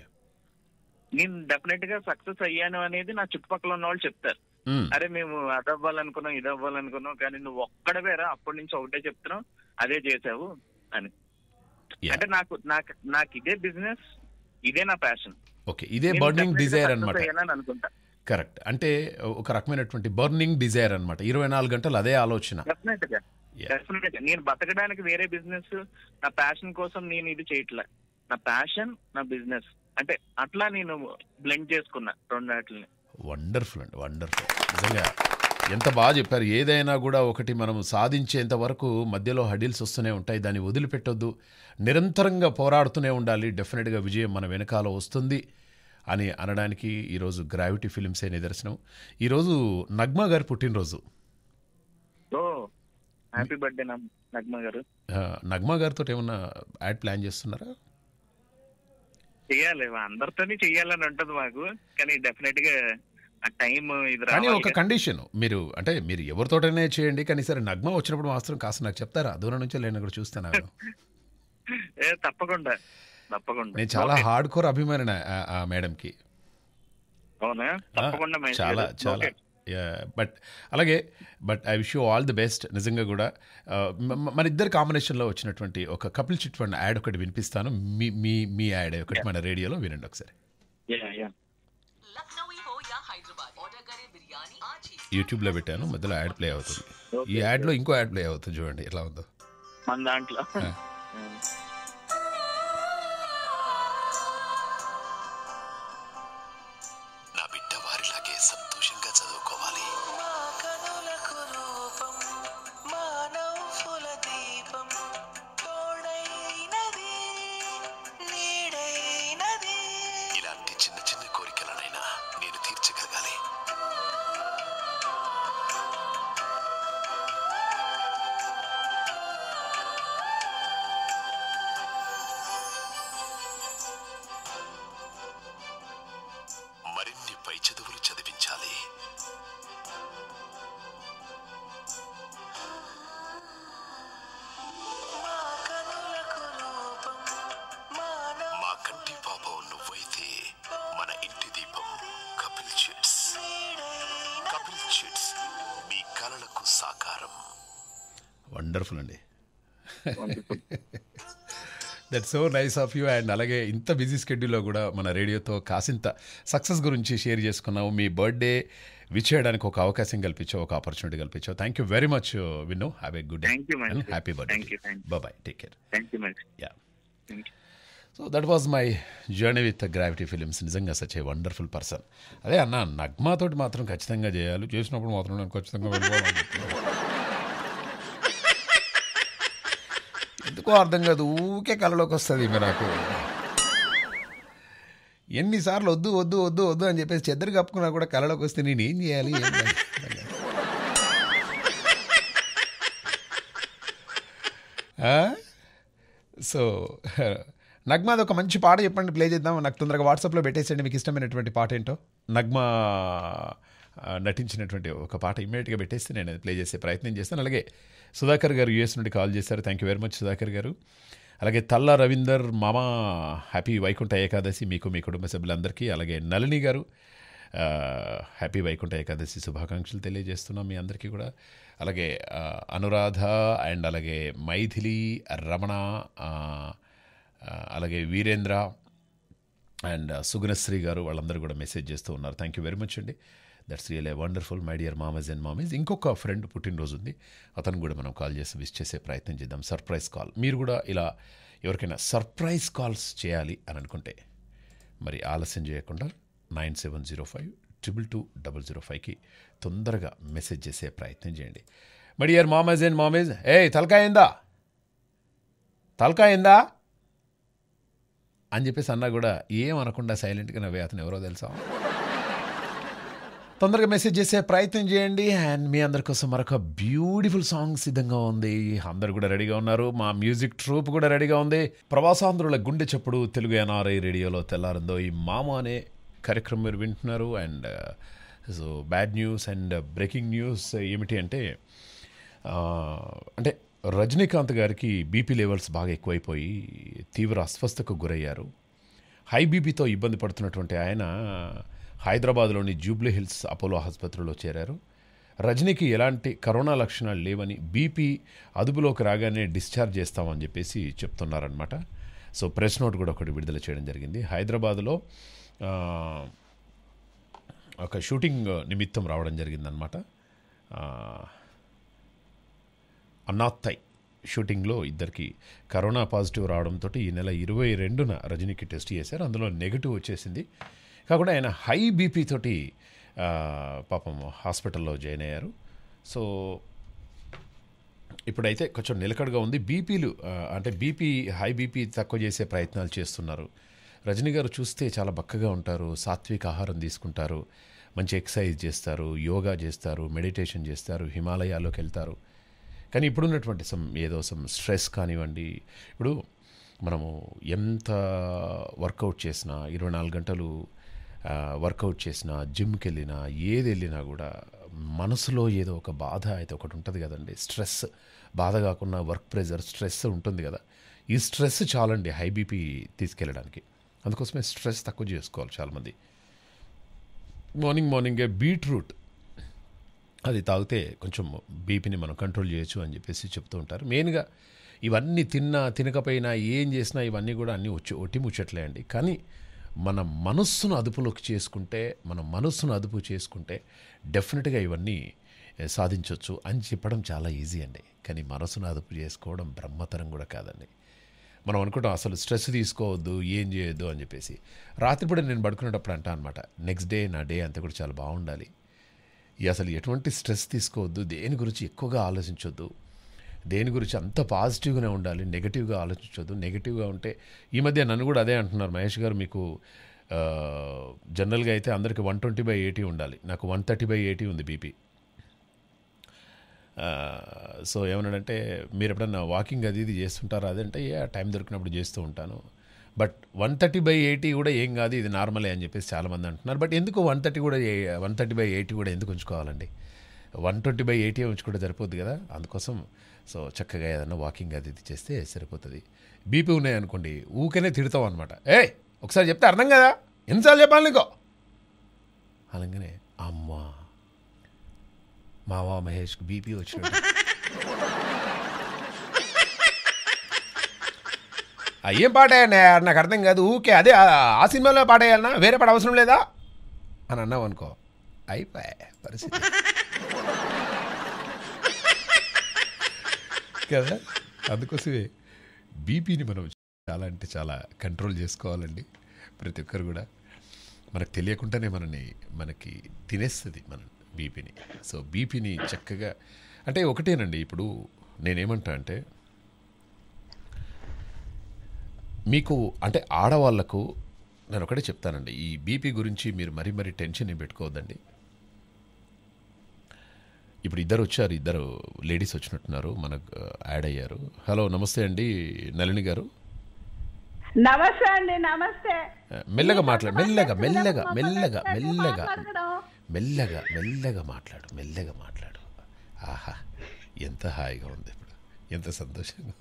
నేను డెఫినెట్ గా సక్సెస్ అయ్యాను అనేది నా చుట్టుపక్కల ఉన్న వాళ్ళు చెప్తారు అరే మేము అదవ్వాలనుకున్నాం ఇది అవ్వాలనుకున్నాం కానీ నువ్వు ఒక్కడవేరా అప్పటి నుంచి ఒకటే చెప్తున్నావు అదే చేసావు అని అంటే నాకు నాకు నాకు ఇదే బిజినెస్ ఇదే నా ప్యాషన్ ఓకే ఇదే బర్నింగ్ డిజైర్ అనమాట అనుకుంటా కరెక్ట్ అంటే ఒక రకమైనటువంటి బర్నింగ్ డిజైర్ అనమాట ఇరవై నాలుగు గంటలు అదే ఆలోచన నేను బతకడానికి వేరే బిజినెస్ నా ప్యాషన్ కోసం నేను ఇది చేయట్లే నా ప్యాషన్ నా బిజినెస్ అంటే అట్లా నేను బ్లెండ్ చేసుకున్నా రెండు వాటిని వండర్ఫుల్ అండి వండర్ఫుల్ నిజంగా ఎంత బాగా చెప్పారు ఏదైనా కూడా ఒకటి మనం సాధించేంత వరకు మధ్యలో హడీల్స్ వస్తూనే ఉంటాయి దాన్ని వదిలిపెట్టొద్దు నిరంతరంగా పోరాడుతూనే ఉండాలి డెఫినెట్గా విజయం మన వెనకాల వస్తుంది అని అనడానికి ఈరోజు గ్రావిటీ ఫిలిమ్సే నిదర్శనం ఈరోజు నగ్మా గారు పుట్టినరోజు హ్యాపీ బర్త్డే నగ్మా గారు నగ్మా గారితో ఏమన్నా యాడ్ ప్లాన్ చేస్తున్నారా చెయ్యాలి అందరితోనే చెయ్యాలని ఉంటది మాకు కానీ డెఫినెట్ గా ఆ టైం ఇది కానీ ఒక కండిషన్ మీరు అంటే మీరు ఎవరితోటనే చేయండి కానీ సరే నగ్మ వచ్చినప్పుడు మాత్రం కాస్త నాకు చెప్తారా దూరం నుంచి లేని కూడా చూస్తాను తప్పకుండా తప్పకుండా నేను చాలా హార్డ్ కోర్ అభిమాని మేడం కి అవునా తప్పకుండా చాలా చాలా బట్ అలాగే but I wish you all the best నిజంగా కూడా uh, మన ఇద్దరు కాంబినేషన్లో వచ్చినటువంటి ఒక కపిల్ ఫండ్ యాడ్ ఒకటి వినిపిస్తాను మీ మీ మీ యాడ్ ఒకటి మన రేడియోలో వినండి ఒకసారి యూట్యూబ్లో పెట్టాను మధ్యలో యాడ్ ప్లే అవుతుంది ఈ యాడ్లో ఇంకో యాడ్ ప్లే అవుతుంది చూడండి ఎలా ఉందో మన దాంట్లో వండర్ఫుల్ అండి that so nice of you and అలాగే ఇంత బిజీ స్కెడ్యూల్లో కూడా మన రేడియోతో కాసింత సక్సెస్ గురించి షేర్ చేసుకున్నావు మీ బర్త్డే చేయడానికి ఒక అవకాశం కల్పించావు ఒక ఆపర్చునిటీ కల్పించావు థ్యాంక్ యూ వెరీ మచ్ విన్నో have a good and happy birthday boy take care yeah so that was my journey with Gravity Films నిజంగా సచ్ ఏ వండర్ఫుల్ పర్సన్ అదే అన్న నగ్మాతోటి మాత్రం ఖచ్చితంగా చేయాలి చేసినప్పుడు మాత్రం నేను ఖచ్చితంగా ఎందుకో అర్థం కాదు ఊకే కళ్ళలోకి వస్తుంది ఈమె నాకు ఎన్నిసార్లు వద్దు వద్దు వద్దు వద్దు అని చెప్పేసి చెద్దరు కప్పుకున్నా కూడా కళ్ళలోకి వస్తే నేను ఏం చేయాలి సో అది ఒక మంచి పాట చెప్పండి ప్లే చేద్దాం నాకు తొందరగా వాట్సాప్లో పెట్టేసేయండి మీకు ఇష్టమైనటువంటి పాట ఏంటో నగ్మా నటించినటువంటి ఒక పాట ఇమ్మీడియట్గా పెట్టేసి నేను ప్లే చేసే ప్రయత్నం చేస్తాను అలాగే సుధాకర్ గారు యూఎస్ నుండి కాల్ చేశారు thank you very much Sudhakar garu అలాగే తల్ల రవీందర్ మామ హ్యాపీ వైకుంఠ ఏకాదశి మీకు మీ కుటుంబ సభ్యులందరికీ అలాగే నళిని గారు హ్యాపీ వైకుంఠ ఏకాదశి శుభాకాంక్షలు తెలియజేస్తున్నాం మీ అందరికీ కూడా అలాగే అనురాధ అండ్ అలాగే మైథిలి రమణ అలాగే వీరేంద్ర అండ్ సుగుణశ్రీ గారు వాళ్ళందరూ కూడా మెసేజ్ చేస్తూ ఉన్నారు థ్యాంక్ యూ వెరీ మచ్ అండి that's real a wonderful my dear మామేజ్ అండ్ మామేజ్ ఇంకొక ఫ్రెండ్ పుట్టినరోజు ఉంది అతను కూడా మనం కాల్ చేసి విష్ చేసే ప్రయత్నం చేద్దాం సర్ప్రైజ్ కాల్ మీరు కూడా ఇలా ఎవరికైనా సర్ప్రైజ్ కాల్స్ చేయాలి అని అనుకుంటే మరి ఆలస్యం చేయకుండా nine seven zero five triple two double zero ఫైవ్కి తొందరగా మెసేజ్ చేసే ప్రయత్నం చేయండి మై డియర్ మామేజ్ అండ్ మామేజ్ ఏ తలకాయిందా తలకాయిందా అని చెప్పేసి అన్నా కూడా ఏమనకుండా సైలెంట్గా నవ్వే అతను ఎవరో తెలుసా తొందరగా మెసేజ్ చేసే ప్రయత్నం చేయండి అండ్ మీ అందరి కోసం మరొక బ్యూటిఫుల్ సాంగ్ సిద్ధంగా ఉంది అందరు కూడా రెడీగా ఉన్నారు మా మ్యూజిక్ ట్రూప్ కూడా రెడీగా ఉంది ప్రవాసాంధ్రుల గుండె చప్పుడు తెలుగు ఎన్ఆర్ఐ రేడియోలో తెల్లారిందో ఈ మామ అనే కార్యక్రమం మీరు వింటున్నారు and so bad news and breaking news ఏమిటి అంటే uh, అంటే రజనీకాంత్ గారికి బీపీ లెవెల్స్ బాగా ఎక్కువైపోయి తీవ్ర అస్వస్థకు గురయ్యారు హై బీపీతో ఇబ్బంది పడుతున్నటువంటి ఆయన హైదరాబాద్లోని జూబ్లీ హిల్స్ అపోలో ఆసుపత్రిలో చేరారు రజనీకి ఎలాంటి కరోనా లక్షణాలు లేవని బీపీ అదుపులోకి రాగానే డిశ్చార్జ్ చేస్తామని చెప్పేసి చెప్తున్నారనమాట సో ప్రెస్ నోట్ కూడా ఒకటి విడుదల చేయడం జరిగింది హైదరాబాద్లో ఒక షూటింగ్ నిమిత్తం రావడం జరిగిందనమాట అన్నాత్తై షూటింగ్లో ఇద్దరికి కరోనా పాజిటివ్ రావడంతో ఈ నెల ఇరవై రెండున రజనీకి టెస్ట్ చేశారు అందులో నెగిటివ్ వచ్చేసింది కాకుండా ఆయన హై బీపీ తోటి పాపం హాస్పిటల్లో జాయిన్ అయ్యారు సో ఇప్పుడైతే కొంచెం నిలకడగా ఉంది బీపీలు అంటే బీపీ హై బీపీ తక్కువ చేసే ప్రయత్నాలు చేస్తున్నారు రజనీ గారు చూస్తే చాలా బక్కగా ఉంటారు సాత్విక ఆహారం తీసుకుంటారు మంచి ఎక్సర్సైజ్ చేస్తారు యోగా చేస్తారు మెడిటేషన్ చేస్తారు హిమాలయాల్లోకి వెళ్తారు కానీ ఇప్పుడున్నటువంటి సమ్ ఏదో సమ్ స్ట్రెస్ కానివ్వండి ఇప్పుడు మనము ఎంత వర్కౌట్ చేసినా ఇరవై నాలుగు గంటలు వర్కౌట్ చేసినా జిమ్కి వెళ్ళినా ఏది వెళ్ళినా కూడా మనసులో ఏదో ఒక బాధ అయితే ఒకటి ఉంటుంది కదండి స్ట్రెస్ బాధ కాకుండా వర్క్ ప్రెజర్ స్ట్రెస్ ఉంటుంది కదా ఈ స్ట్రెస్ చాలండి హై బీపీ తీసుకెళ్ళడానికి అందుకోసమే స్ట్రెస్ తక్కువ చేసుకోవాలి చాలామంది మార్నింగ్ మార్నింగే బీట్రూట్ అది తాగితే కొంచెం బీపీని మనం కంట్రోల్ చేయొచ్చు అని చెప్పేసి చెప్తూ ఉంటారు మెయిన్గా ఇవన్నీ తిన్నా తినకపోయినా ఏం చేసినా ఇవన్నీ కూడా అన్నీ వచ్చి ఒట్టి ముచ్చట్లే అండి కానీ మన మనస్సును అదుపులోకి చేసుకుంటే మన మనస్సును అదుపు చేసుకుంటే డెఫినెట్గా ఇవన్నీ సాధించవచ్చు అని చెప్పడం చాలా ఈజీ అండి కానీ మనసును అదుపు చేసుకోవడం బ్రహ్మతరం కూడా కాదండి మనం అనుకుంటాం అసలు స్ట్రెస్ తీసుకోవద్దు ఏం చేయొద్దు అని చెప్పేసి రాత్రిపూట నేను పడుకునేటప్పుడు అంటా అనమాట నెక్స్ట్ డే నా డే అంతా కూడా చాలా బాగుండాలి అసలు ఎటువంటి స్ట్రెస్ తీసుకోవద్దు దేని గురించి ఎక్కువగా ఆలోచించొద్దు దేని గురించి అంత పాజిటివ్గానే ఉండాలి నెగిటివ్గా ఆలోచించదు నెగిటివ్గా ఉంటే ఈ మధ్య నన్ను కూడా అదే అంటున్నారు మహేష్ గారు మీకు జనరల్గా అయితే అందరికీ వన్ ట్వంటీ బై ఎయిటీ ఉండాలి నాకు వన్ థర్టీ బై ఎయిటీ ఉంది బీపీ సో ఏమన్నాడంటే మీరు ఎప్పుడన్నా వాకింగ్ అది ఇది చేస్తుంటారా అదంటే ఏ టైం దొరికినప్పుడు చేస్తూ ఉంటాను but one thirty by eighty కూడా ఏం కాదు ఇది నార్మలే అని చెప్పేసి చాలామంది అంటున్నారు బట్ ఎందుకు వన్ థర్టీ కూడా వన్ థర్టీ బై ఎయిటీ కూడా ఎందుకు ఉంచుకోవాలండి వన్ ట్వంటీ బై ఎయిటీ కూడా సరిపోద్ది కదా అందుకోసం సో చక్కగా ఏదైనా వాకింగ్ అది ఇది చేస్తే సరిపోతుంది బీపీ ఉన్నాయనుకోండి ఊకనే తిడతాం అనమాట ఏ ఒకసారి చెప్తే అర్థం కదా ఎన్నిసార్లు చెప్పాలి నీకో అలాగనే అమ్మా మావా మహేష్కి బీపీ వచ్చిన ఏం పాట నాకు అర్థం కాదు ఊకే అదే ఆ సినిమాలో పాట వేరే పాట అవసరం లేదా అని అన్నావు అనుకో అయిపోయా పరిస్థితి కదా అందుకోసమే బీపీని మనం చాలా అంటే చాలా కంట్రోల్ చేసుకోవాలండి ప్రతి ఒక్కరు కూడా మనకు తెలియకుండానే మనని మనకి తినేస్తుంది మన బీపీని సో బీపీని చక్కగా అంటే ఒకటేనండి ఇప్పుడు నేనేమంటా అంటే మీకు అంటే ఆడవాళ్లకు నేను ఒకటే చెప్తానండి ఈ బీపీ గురించి మీరు మరీ మరీ టెన్షన్ పెట్టుకోవద్దండి ఇప్పుడు ఇద్దరు వచ్చారు ఇద్దరు లేడీస్ వచ్చినట్టున్నారు మనకు యాడ్ అయ్యారు హలో నమస్తే అండి నలిని గారు నమస్తే అండి నమస్తే మెల్లగా మాట్లాడు మెల్లగా మెల్లగా మెల్లగా మెల్లగా మెల్లగా మెల్లగా మాట్లాడు మెల్లగా మాట్లాడు ఆహా ఎంత హాయిగా ఉంది ఇప్పుడు ఎంత సంతోషంగా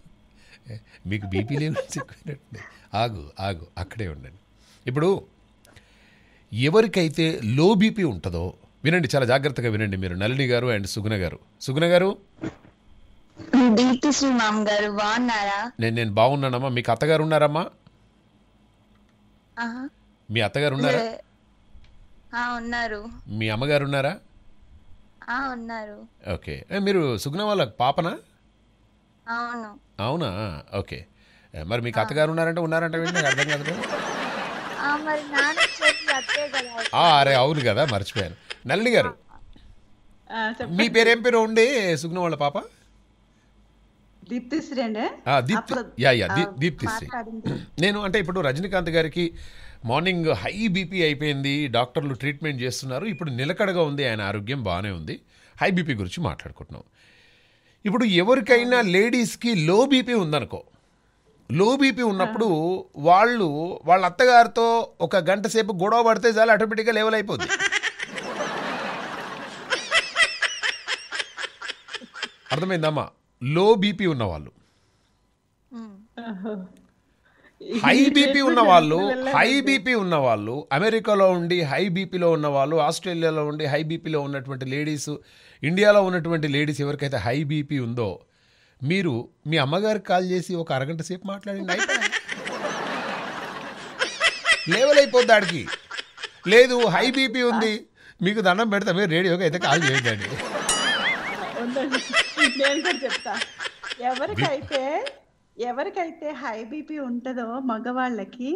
మీకు బీపీ లెవెల్స్ ఆగు ఆగు అక్కడే ఉండండి ఇప్పుడు ఎవరికైతే లో బీపీ ఉంటుందో వినండి చాలా జాగ్రత్తగా వినండి మీరు నలిని గారు అండ్ సుగుణ గారు సుగుణ గారు గారు నేను నేను బాగున్నానమ్మా మీకు అత్తగారు ఉన్నారమ్మా మీ అత్తగారు ఉన్నారా ఉన్నారు మీ అమ్మగారు ఉన్నారా ఉన్నారు ఓకే మీరు సుగుణ వాళ్ళ పాపనా అవును అవునా ఓకే మరి మీకు అత్తగారు ఉన్నారంటే ఉన్నారంటే అర్థం కాదు మరి అరే అవును కదా మర్చిపోయాను నల్లి గారు మీ పేరేం పేరు ఉండే సుగ్న వాళ్ళ పాప దీప్తిశ్రీ అండి యా యా దీప్తిశ్రీ నేను అంటే ఇప్పుడు రజనీకాంత్ గారికి మార్నింగ్ హై బీపీ అయిపోయింది డాక్టర్లు ట్రీట్మెంట్ చేస్తున్నారు ఇప్పుడు నిలకడగా ఉంది ఆయన ఆరోగ్యం బాగానే ఉంది హై బీపీ గురించి మాట్లాడుకుంటున్నాం ఇప్పుడు ఎవరికైనా లేడీస్కి లో బీపీ ఉందనుకో లో బీపీ ఉన్నప్పుడు వాళ్ళు వాళ్ళ అత్తగారితో ఒక గంట సేపు గొడవ పడితే చాలా ఆటోమేటిక్గా లెవెల్ అయిపోద్ది అర్థమైందమ్మా లో బీపీ ఉన్నవాళ్ళు హై బీపీ ఉన్నవాళ్ళు హై బీపీ ఉన్నవాళ్ళు అమెరికాలో ఉండి హై బీపీలో ఉన్నవాళ్ళు ఆస్ట్రేలియాలో ఉండి హై బీపీలో ఉన్నటువంటి లేడీస్ ఇండియాలో ఉన్నటువంటి లేడీస్ ఎవరికైతే హై బీపీ ఉందో మీరు మీ అమ్మగారికి కాల్ చేసి ఒక అరగంట సేపు మాట్లాడండి లేవలైపోద్ది ఆడికి లేదు హై బీపీ ఉంది మీకు దండం పెడతా మీరు రేడియోగా అయితే కాల్ చేయండి ఎవరికైతే ఎవరికైతే హై బీపీ ఉంటుందో మగవాళ్ళకి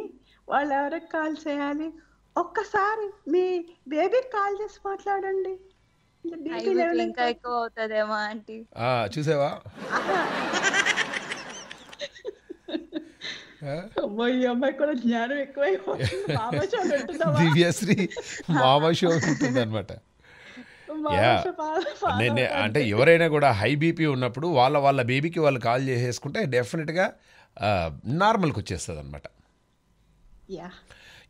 వాళ్ళు ఎవరికి కాల్ చేయాలి ఒక్కసారి మీ బేబీకి కాల్ చేసి మాట్లాడండి ఇంకా ఎక్కువ అవుతుందేమో ఆంటీ చూసావా అమ్మాయి దివ్యశ్రీ అంటే ఎవరైనా కూడా హై బీపీ ఉన్నప్పుడు వాళ్ళ వాళ్ళ బేబీకి వాళ్ళు కాల్ చేసేసుకుంటే డెఫినెట్గా నార్మల్కి వచ్చేస్తుంది అనమాట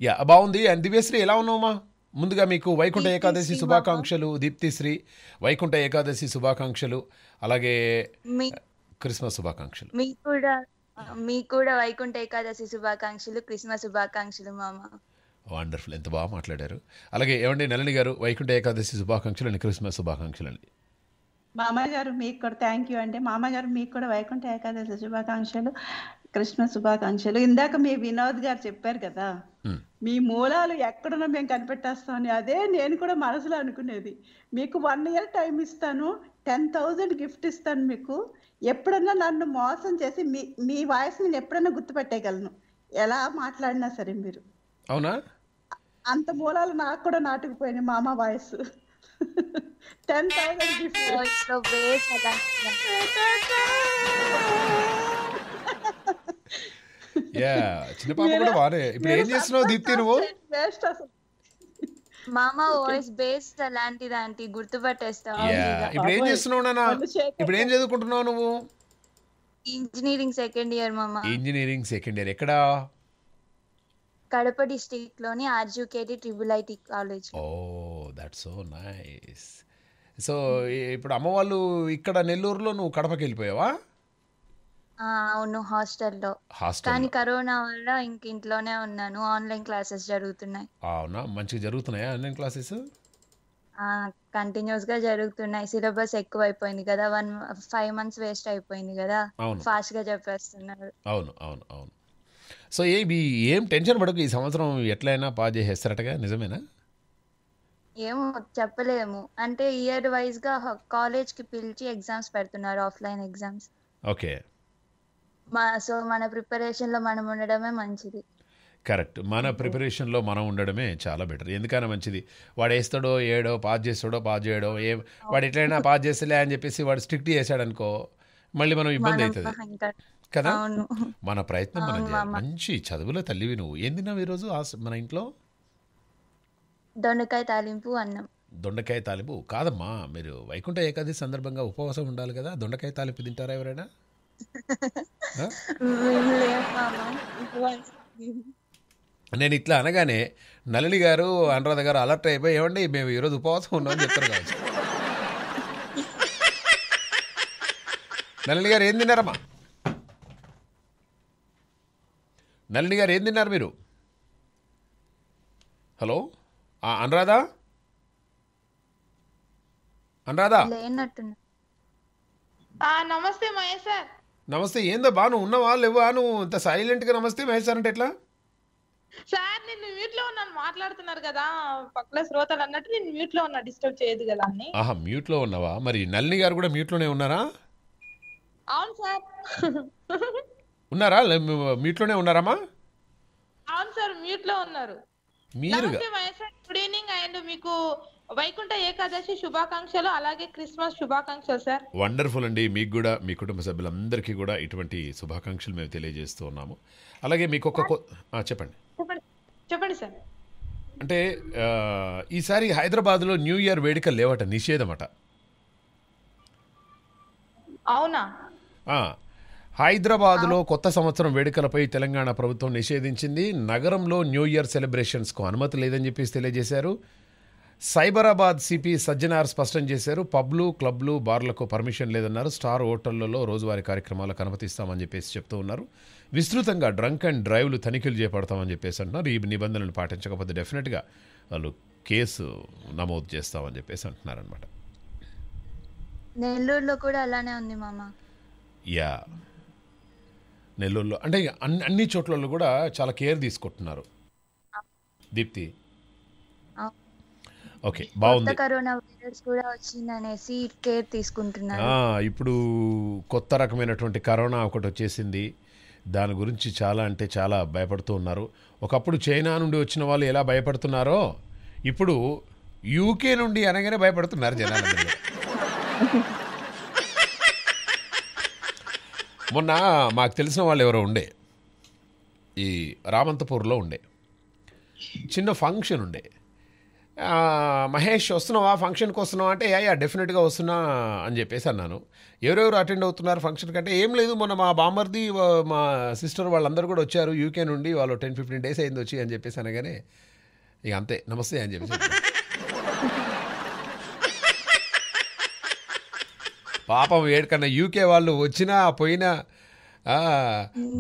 యా బాగుంది అండ్ దివ్యశ్రీ ఎలా ఉన్నావు మా ముందుగా మీకు వైకుంఠ ఏకాదశి శుభాకాంక్షలు దీప్తిశ్రీ వైకుంఠ ఏకాదశి శుభాకాంక్షలు అలాగే క్రిస్మస్ శుభాకాంక్షలు మీకు కూడా మీకు కూడా వైకుంఠ ఏకాదశి శుభాకాంక్షలు క్రిస్మస్ శుభాకాంక్షలు మామ వండర్ఫుల్ ఎంత బాగా మాట్లాడారు అలాగే ఏమండి నలని గారు వైకుంఠ ఏకాదశి శుభాకాంక్షలు అండి క్రిస్మస్ శుభాకాంక్షలు అండి మామగారు మీకు కూడా థ్యాంక్ యూ అండి మామగారు మీకు కూడా వైకుంఠ ఏకాదశి శుభాకాంక్షలు కృష్ణ శుభాకాంక్షలు ఇందాక మీ వినోద్ గారు చెప్పారు కదా మీ మూలాలు ఎక్కడున్నా మేము కనిపెట్టేస్తామని అదే నేను కూడా మనసులో అనుకునేది మీకు వన్ ఇయర్ టైం ఇస్తాను టెన్ థౌజండ్ గిఫ్ట్ ఇస్తాను మీకు ఎప్పుడన్నా నన్ను మోసం చేసి మీ మీ వాయిస్ నేను ఎప్పుడన్నా గుర్తుపెట్టేయగలను ఎలా మాట్లాడినా సరే మీరు అవునా అంత మూలాలు నాకు కూడా నాటుకుపోయినాయి మామ voice ten thousand gift yeah చిన్న వాడే ఇప్పుడు ఏం చేస్తున్నావు దీప్తి నువ్వు బెస్ట్ అసలు మామ ఓఎస్ బేస్డ్ అలాంటిది ఆంటీ గుర్తుపట్టేస్తావు ఇప్పుడు ఏం చేస్తున్నావు నాన్న ఇప్పుడు ఏం చదువుకుంటున్నావు నువ్వు ఇంజనీరింగ్ సెకండ్ ఇయర్ మామ ఇంజనీరింగ్ సెకండ్ ఇయర్ ఎక్కడ కడప డిస్ట్రిక్ట్ లోని RGUKT triple IT college oh that's so nice so ఇప్పుడు అమ్మ వాళ్ళు ఇక్కడ నెల్లూరులో నువ్వు కడపకి వెళ్ళిపోయావా అవును హాస్టల్లో కానీ కరోనా వల్ల ఇంక ఇంట్లోనే ఉన్నాను ఆన్లైన్ క్లాసెస్ జరుగుతున్నాయి అవునా మంచిగా జరుగుతున్నాయా ఆన్లైన్ క్లాసెస్ కంటిన్యూస్ గా జరుగుతున్నాయి సిలబస్ ఎక్కువ అయిపోయింది కదా వన్ ఫైవ్ మంత్స్ వేస్ట్ అయిపోయింది కదా ఫాస్ట్ గా చెప్పేస్తున్నారు అవును అవును అవును సో ఏమి ఏం టెన్షన్ పడకు ఈ సంవత్సరం ఎట్లయినా పాస్ చేసేస్తారటగా నిజమేనా ఏమో చెప్పలేము అంటే ఇయర్ వైజ్ గా కాలేజ్ కి పిలిచి ఎగ్జామ్స్ పెడుతున్నారు ఆఫ్లైన్ ఎగ్జామ్స్ ఓకే మా సో మన లో మనం ఉండడమే మంచిది కరెక్ట్ మన లో మనం ఉండడమే చాలా బెటర్ ఎందుకైనా మంచిది వాడు వేస్తాడో ఏడో పాస్ చేస్తాడో పాస్ చేయడో ఏ వాడు ఎట్లయినా పాస్ చేస్తలే అని చెప్పేసి వాడు స్ట్రిక్ట్ చేశాడు అనుకో మళ్ళీ మనం ఇబ్బంది అవుతుంది కదా మన ప్రయత్నం మనం మంచి చదువుల తల్లివి నువ్వు ఏం తిన్నావు ఈరోజు మన ఇంట్లో దొండకాయ తాలింపు అన్నం దొండకాయ తాలింపు కాదమ్మా మీరు వైకుంఠ ఏకాదశి సందర్భంగా ఉపవాసం ఉండాలి కదా దొండకాయ తాలింపు తింటారా ఎవరైనా నేను ఇట్లా అనగానే నలిని గారు అనురాధ గారు అలర్ట్ అయిపోయి ఏమండి మేము ఈరోజు ఉపవాసం ఉన్నామని చెప్తారు కావచ్చు నలిని గారు ఏం తిన్నారమ్మా నలిని గారు ఏం తిన్నారు మీరు హలో అనురాధ అనురాధ నమస్తే మహేశ్ సార్ నమస్తే ఏందో బా నువ్వు ఉన్నావా లేవా నువ్వు ఇంత సైలెంట్ గా నమస్తే మహేష్ సార్ అంటే ఎట్లా సార్ నిన్ను మ్యూట్ లో ఉన్నాను మాట్లాడుతున్నారు కదా పక్కన శ్రోతలు అన్నట్టు నేను మ్యూట్ లో ఉన్నా డిస్టర్బ్ చేయదు కదా అని ఆహా మ్యూట్ లో ఉన్నావా మరి నల్ని గారు కూడా మ్యూట్ లోనే ఉన్నారా అవును సార్ ఉన్నారా మ్యూట్ లోనే ఉన్నారమ్మా అవును సార్ మ్యూట్ లో ఉన్నారు మీరు గుడ్ ఈవినింగ్ అండ్ మీకు వైకుంఠ ఏకాదశి శుభాకాంక్షలు అలాగే క్రిస్మస్ శుభాకాంక్షలు సార్ వండర్ఫుల్ అండి మీకు కూడా మీ కుటుంబ సభ్యులందరికీ కూడా ఇటువంటి శుభాకాంక్షలు మేము తెలియజేస్తూ ఉన్నాము అలాగే మీకు ఒక చెప్పండి చెప్పండి సార్ అంటే ఈసారి హైదరాబాద్లో న్యూ ఇయర్ వేడుకలు లేవట నిషేధం అట అవునా హైదరాబాద్లో కొత్త సంవత్సరం వేడుకలపై తెలంగాణ ప్రభుత్వం నిషేధించింది నగరంలో న్యూ ఇయర్ సెలబ్రేషన్స్కు అనుమతి లేదని చెప్పేసి తెలియజేశారు సైబరాబాద్ సిపి సజ్జనార్ స్పష్టం చేశారు పబ్లు క్లబ్లు బార్లకు పర్మిషన్ లేదన్నారు స్టార్ హోటళ్లలో రోజువారీ కార్యక్రమాలకు అనుమతిస్తామని చెప్పేసి చెప్తూ ఉన్నారు విస్తృతంగా డ్రంక్ అండ్ డ్రైవ్లు తనిఖీలు చేపడతామని చెప్పేసి అంటున్నారు ఈ నిబంధనలు పాటించకపోతే డెఫినెట్గా వాళ్ళు కేసు నమోదు చేస్తామని చెప్పేసి అనమాట నెల్లూరులో కూడా అలానే ఉంది మామ యా నెల్లూరులో అంటే అన్ని అన్ని చోట్లలో కూడా చాలా కేర్ తీసుకుంటున్నారు దీప్తి ఓకే బాగుంది కరోనా వైరస్ కూడా వచ్చిందనేసి కేర్ ఇప్పుడు కొత్త రకమైనటువంటి కరోనా ఒకటి వచ్చేసింది దాని గురించి చాలా అంటే చాలా భయపడుతూ ఉన్నారు ఒకప్పుడు చైనా నుండి వచ్చిన వాళ్ళు ఎలా భయపడుతున్నారో ఇప్పుడు యూకే నుండి అనగానే భయపడుతున్నారు జనాలు మొన్న మాకు తెలిసిన వాళ్ళు ఎవరో ఉండే ఈ రామంతపూర్లో ఉండే చిన్న ఫంక్షన్ ఉండే మహేష్ వస్తున్నావా ఫంక్షన్కి వస్తున్నావా అంటే యా డెఫినెట్గా వస్తున్నా అని చెప్పేసి అన్నాను ఎవరెవరు అటెండ్ అవుతున్నారు ఫంక్షన్ కంటే ఏం లేదు మొన్న మా బామర్ది మా సిస్టర్ వాళ్ళందరూ కూడా వచ్చారు యూకే నుండి వాళ్ళు టెన్ ఫిఫ్టీన్ డేస్ అయింది వచ్చి అని చెప్పేసి అనగానే ఇక అంతే నమస్తే అని చెప్పేసి పాపం ఏడుకన్నా యూకే వాళ్ళు వచ్చినా పోయినా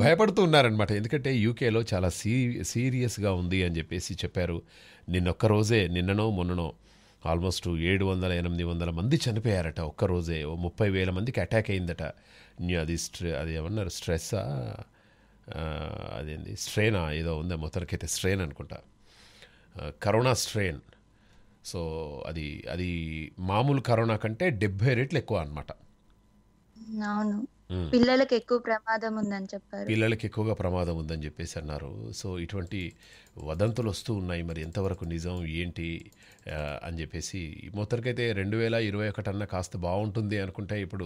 భయపడుతూ ఉన్నారనమాట ఎందుకంటే యూకేలో చాలా సీ సీరియస్గా ఉంది అని చెప్పేసి చెప్పారు నిన్నొక్కరోజే నిన్ననో మొన్ననో ఆల్మోస్ట్ ఏడు వందల ఎనిమిది వందల మంది చనిపోయారట ఒక్కరోజే ఓ ముప్పై వేల మందికి అటాక్ అయిందట అది స్ట్రె అది ఏమన్నారు స్ట్రెస్సా అదేంది స్ట్రెయినా ఏదో ఉందా మొత్తానికైతే స్ట్రెయిన్ అనుకుంటా కరోనా స్ట్రెయిన్ సో అది అది మామూలు కరోనా కంటే డెబ్బై రేట్లు ఎక్కువ అనమాట అవును పిల్లలకి ఎక్కువ ప్రమాదం ఉందని చెప్పారు పిల్లలకి ఎక్కువగా ప్రమాదం ఉందని చెప్పేసి అన్నారు సో ఇటువంటి వదంతులు వస్తూ ఉన్నాయి మరి ఎంతవరకు నిజం ఏంటి అని చెప్పేసి మొత్తరికైతే రెండు వేల ఇరవై ఒకటి అన్న కాస్త బాగుంటుంది అనుకుంటే ఇప్పుడు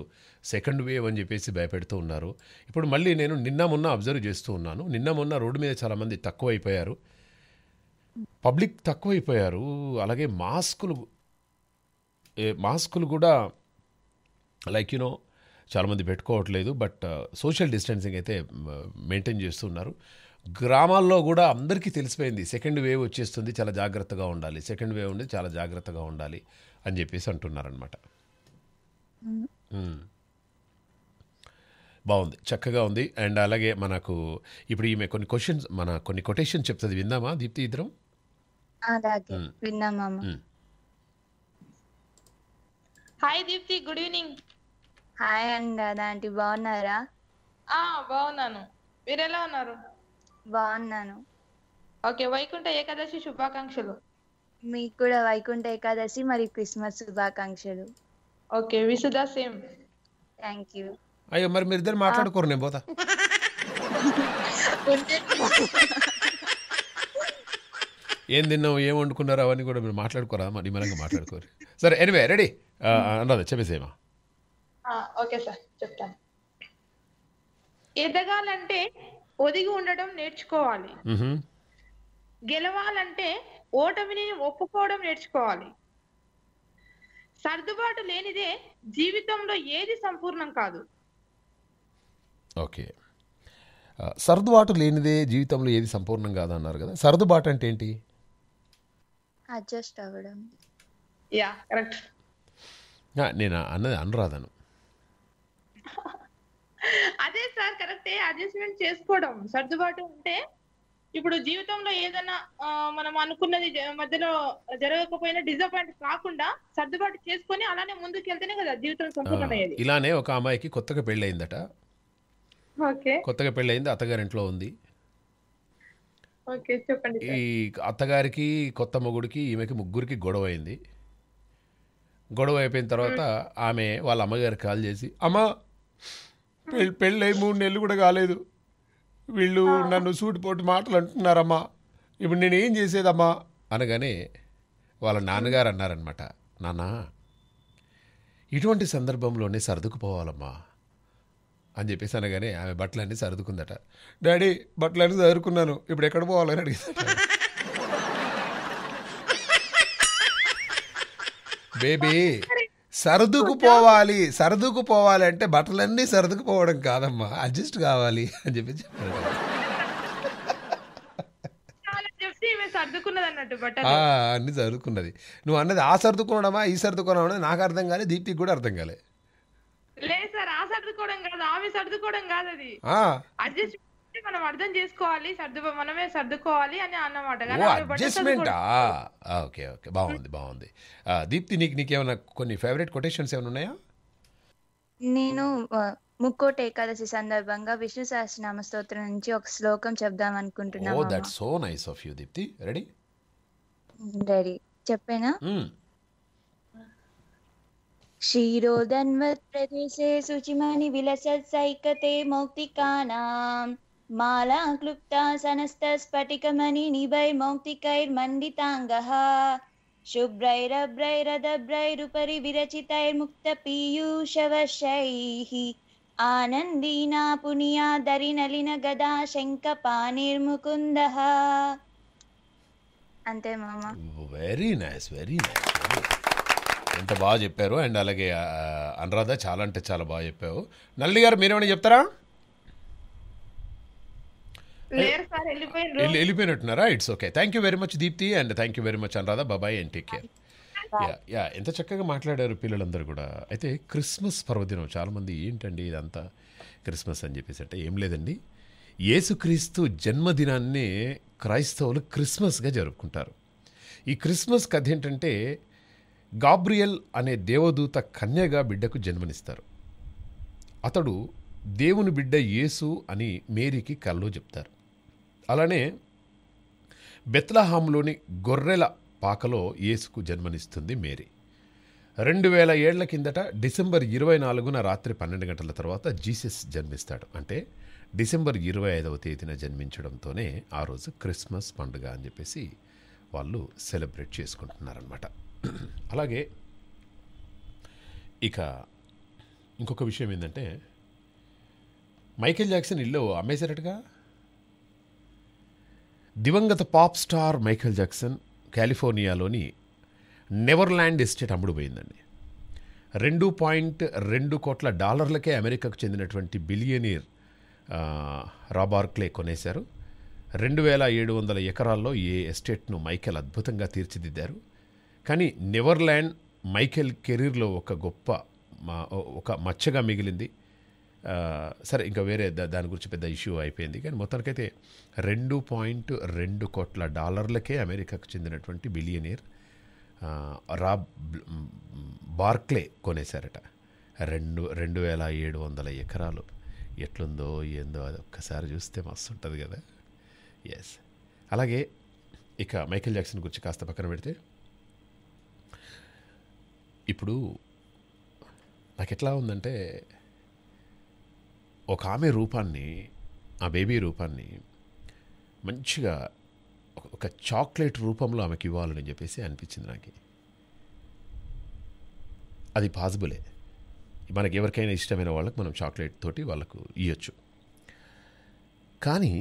సెకండ్ వేవ్ అని చెప్పేసి భయపెడుతూ ఉన్నారు ఇప్పుడు మళ్ళీ నేను నిన్న మొన్న అబ్జర్వ్ చేస్తూ ఉన్నాను నిన్న మొన్న రోడ్డు మీద చాలామంది తక్కువైపోయారు పబ్లిక్ తక్కువైపోయారు అలాగే మాస్కులు మాస్కులు కూడా లైక్ యూనో చాలామంది పెట్టుకోవట్లేదు బట్ సోషల్ uh, డిస్టెన్సింగ్ అయితే మెయింటైన్ చేస్తున్నారు గ్రామాల్లో కూడా అందరికీ తెలిసిపోయింది సెకండ్ వేవ్ వచ్చేస్తుంది చాలా జాగ్రత్తగా ఉండాలి సెకండ్ వేవ్ ఉండేది చాలా జాగ్రత్తగా ఉండాలి అని చెప్పేసి అంటున్నారనమాట బాగుంది చక్కగా ఉంది అండ్ అలాగే మనకు ఇప్పుడు ఈమె కొన్ని క్వశ్చన్స్ మన కొన్ని కొటేషన్ చెప్తుంది విందామా దీప్తి ఇద్దరం hi Deepti good evening hi అండి అదాంటి బాగున్నారా ఆ బాగున్నాను మీరు ఎలా ఉన్నారు బాగున్నాను ఓకే వైకుంఠ ఏకాదశి శుభాకాంక్షలు మీకు కూడా వైకుంఠ ఏకాదశి మరి క్రిస్మస్ శుభాకాంక్షలు ఓకే విసుదా సేమ్ థ్యాంక్ యూ అయ్యో మరి మీరిద్దరు మాట్లాడుకోరు నేను పోతా ఏం తిన్నావు ఏం వండుకున్నారు అవన్నీ కూడా మీరు మాట్లాడుకోరా మరి నిమ్మలంగా మాట్లాడుకోరు సరే ఎనివే రెడీ అన్నది చెప్పేసేమా ఓకే సార్ చెప్తాను ఎదగాలంటే ఒదిగి ఉండడం నేర్చుకోవాలి గెలవాలంటే ఓటమిని ఒప్పుకోవడం నేర్చుకోవాలి సర్దుబాటు లేనిదే జీవితంలో ఏది సంపూర్ణం కాదు ఓకే సర్దుబాటు లేనిదే జీవితంలో ఏది సంపూర్ణం కాదు అన్నారు కదా సర్దుబాటు అంటే ఏంటి అడ్జస్ట్ అవ్వడం యా కరెక్ట్ నేను అన్నది అనురాధను అదే సార్ కరెక్టే అడ్జస్ట్మెంట్ చేసుకోవడం సర్దుబాటు ఉంటే ఇప్పుడు జీవితంలో ఏదైనా మనం అనుకున్నది మధ్యలో జరగకపోయినా డిసప్పాయింట్ కాకుండా సర్దుబాటు చేసుకొని అలానే ముందుకు వెళ్తేనే కదా జీవితం సంపూర్ణమయ్యేది ఇలానే ఒక అమ్మాయికి కొత్తగా పెళ్ళయిందట ఓకే కొత్తగా పెళ్ళయింది అత్తగారింట్లో ఉంది ఈ అత్తగారికి కొత్త మొగుడికి ఈమెకి ముగ్గురికి గొడవ అయింది గొడవ అయిపోయిన తర్వాత ఆమె వాళ్ళ అమ్మగారికి కాల్ చేసి అమ్మ పెళ్ళి పెళ్ళై మూడు నెలలు కూడా కాలేదు వీళ్ళు నన్ను సూటిపోటు మాటలు అంటున్నారమ్మా ఇప్పుడు నేను ఏం చేసేదమ్మా అనగానే వాళ్ళ నాన్నగారు అన్నారనమాట నాన్న ఇటువంటి సందర్భంలోనే సర్దుకుపోవాలమ్మా అని చెప్పేసి అనగానే ఆమె బట్టలన్నీ సర్దుకుందట డాడీ బట్టలన్నీ సర్దుకున్నాను ఇప్పుడు ఎక్కడ పోవాలని అడిగిందట బేబీ సర్దుకుపోవాలి పోవాలి అంటే బట్టలన్నీ సర్దుకుపోవడం కాదమ్మా అడ్జస్ట్ కావాలి అని చెప్పి చెప్పారు అన్ని సర్దుకున్నది నువ్వు అన్నది ఆ సర్దుకోవడమా ఈ సర్దుకోవడం నాకు అర్థం కాలేదు దీప్తికి కూడా అర్థం కాలేదు లేదు సార్ ఆ సర్దుకోవడం కాదు ఆమె సర్దుకోవడం కాదు అది అడ్జస్ట్ కాబట్టి మనం అర్థం చేసుకోవాలి సర్దు మనమే సర్దుకోవాలి అని అన్నమాట అడ్జస్ట్మెంటా ఓకే ఓకే బాగుంది బాగుంది దీప్తి నీకు నీకేమైనా కొన్ని ఫేవరెట్ కొటేషన్స్ ఏమైనా ఉన్నాయా నేను ముక్కోటి ఏకాదశి సందర్భంగా విష్ణు సహస్రనామ స్తోత్రం నుంచి ఒక శ్లోకం చెప్దాం అనుకుంటున్నాను oh that so nice of you Deepti ready ready చెప్పేనా क्षीरोदन्वत्प्रदेशे शुचिमणि विलसत्सैकते मौक्तिकानाम् మాలా క్లుప్తా సనస్త స్ఫటికమణి నిభై మౌక్తికైర్ మండితాంగ శుభ్రైరభ్రైరదభ్రైరుపరి విరచితైర్ముక్త పీయూషవశై ఆనందీనా పునియా దరి నలిన గదా శంక పానిర్ముకుంద అంతే మామా వెరీ నైస్ వెరీ నైస్ ఎంత బాగా చెప్పారు అండ్ అలాగే అనురాధ చాలా అంటే చాలా బాగా చెప్పావు నల్లి గారు మీరేమైనా చెప్తారా వెళ్ళిపోయినట్టున్నారా it's okay thank you very much Deepti and thank you very much Anuradha బాబాయ్ అండ్ టేక్ కేర్ యా ఎంత చక్కగా మాట్లాడారు పిల్లలందరూ కూడా అయితే క్రిస్మస్ పర్వదినం చాలామంది ఏంటండి ఇదంతా క్రిస్మస్ అని చెప్పేసి అంటే ఏం లేదండి ఏసుక్రీస్తు జన్మదినాన్ని క్రైస్తవులు క్రిస్మస్గా జరుపుకుంటారు ఈ క్రిస్మస్ కథ ఏంటంటే గాబ్రియల్ అనే దేవదూత కన్యగా బిడ్డకు జన్మనిస్తారు అతడు దేవుని బిడ్డ యేసు అని మేరీకి కల్లో చెప్తారు అలానే బెత్లహాంలోని గొర్రెల పాకలో యేసుకు జన్మనిస్తుంది మేరీ రెండు వేల ఏళ్ల కిందట డిసెంబర్ ఇరవై నాలుగున రాత్రి పన్నెండు గంటల తర్వాత జీసస్ జన్మిస్తాడు అంటే డిసెంబర్ ఇరవై ఐదవ తేదీన జన్మించడంతోనే ఆ రోజు క్రిస్మస్ పండుగ అని చెప్పేసి వాళ్ళు సెలబ్రేట్ చేసుకుంటున్నారనమాట అలాగే ఇక ఇంకొక విషయం ఏంటంటే మైకేల్ జాక్సన్ ఇల్లు అమ్మేసారటగా దివంగత పాప్ స్టార్ మైఖల్ జాక్సన్ కాలిఫోర్నియాలోని నెవర్ల్యాండ్ ఎస్టేట్ అమ్ముడుపోయిందండి రెండు పాయింట్ రెండు కోట్ల డాలర్లకే అమెరికాకు చెందినటువంటి బిలియనీర్ రాబార్క్లే కొనేశారు రెండు వేల ఏడు వందల ఎకరాల్లో ఈ ఎస్టేట్ను మైఖేల్ అద్భుతంగా తీర్చిదిద్దారు కానీ నెవర్ల్యాండ్ మైఖేల్ కెరీర్లో ఒక గొప్ప ఒక మచ్చగా మిగిలింది సరే ఇంకా వేరే దాని గురించి పెద్ద ఇష్యూ అయిపోయింది కానీ మొత్తానికైతే రెండు పాయింట్ రెండు కోట్ల డాలర్లకే అమెరికాకు చెందినటువంటి బిలియనీర్ రాబ్ బార్క్లే కొనేశారట రెండు రెండు వేల ఏడు వందల ఎకరాలు ఎట్లుందో ఏందో అది ఒక్కసారి చూస్తే మస్తు ఉంటుంది కదా ఎస్ అలాగే ఇక మైకేల్ జాక్సన్ గురించి కాస్త పక్కన పెడితే ఇప్పుడు నాకు ఎట్లా ఉందంటే ఒక ఆమె రూపాన్ని ఆ బేబీ రూపాన్ని మంచిగా ఒక చాక్లెట్ రూపంలో ఆమెకి ఇవ్వాలని చెప్పేసి అనిపించింది నాకు అది పాసిబులే మనకి ఎవరికైనా ఇష్టమైన వాళ్ళకి మనం చాక్లెట్ తోటి వాళ్ళకు ఇవ్వచ్చు కానీ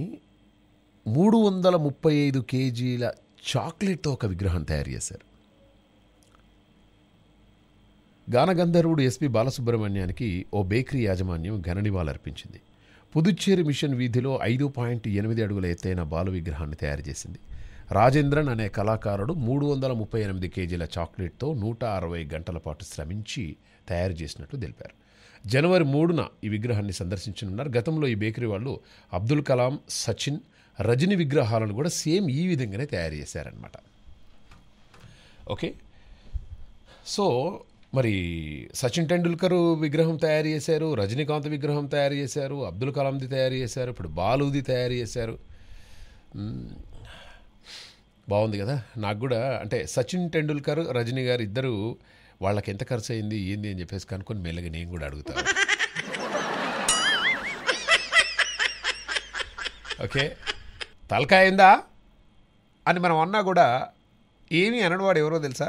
మూడు వందల ముప్పై ఐదు కేజీల చాక్లెట్తో ఒక విగ్రహం తయారు చేశారు గానగంధర్వుడు ఎస్పి బాలసుబ్రహ్మణ్యానికి ఓ బేకరీ యాజమాన్యం ఘననివాళులర్పించింది పుదుచ్చేరి మిషన్ వీధిలో ఐదు పాయింట్ ఎనిమిది అడుగుల ఎత్తైన బాలు విగ్రహాన్ని తయారు చేసింది రాజేంద్రన్ అనే కళాకారుడు మూడు వందల ముప్పై ఎనిమిది కేజీల చాక్లెట్తో నూట అరవై గంటల పాటు శ్రమించి తయారు చేసినట్లు తెలిపారు జనవరి మూడున ఈ విగ్రహాన్ని సందర్శించనున్నారు గతంలో ఈ బేకరీ వాళ్ళు అబ్దుల్ కలాం సచిన్ రజని విగ్రహాలను కూడా సేమ్ ఈ విధంగానే తయారు చేశారనమాట ఓకే సో మరి సచిన్ టెండూల్కర్ విగ్రహం తయారు చేశారు రజనీకాంత్ విగ్రహం తయారు చేశారు అబ్దుల్ కలాంది తయారు చేశారు ఇప్పుడు బాలుది తయారు చేశారు బాగుంది కదా నాకు కూడా అంటే సచిన్ టెండూల్కర్ రజనీ గారు ఇద్దరు వాళ్ళకి ఎంత ఖర్చు అయింది ఏంది అని చెప్పేసి కనుక్కొని మెల్లగా నేను కూడా అడుగుతాను ఓకే తలకాయిందా అని మనం అన్నా కూడా ఏమీ అనడవాడు ఎవరో తెలుసా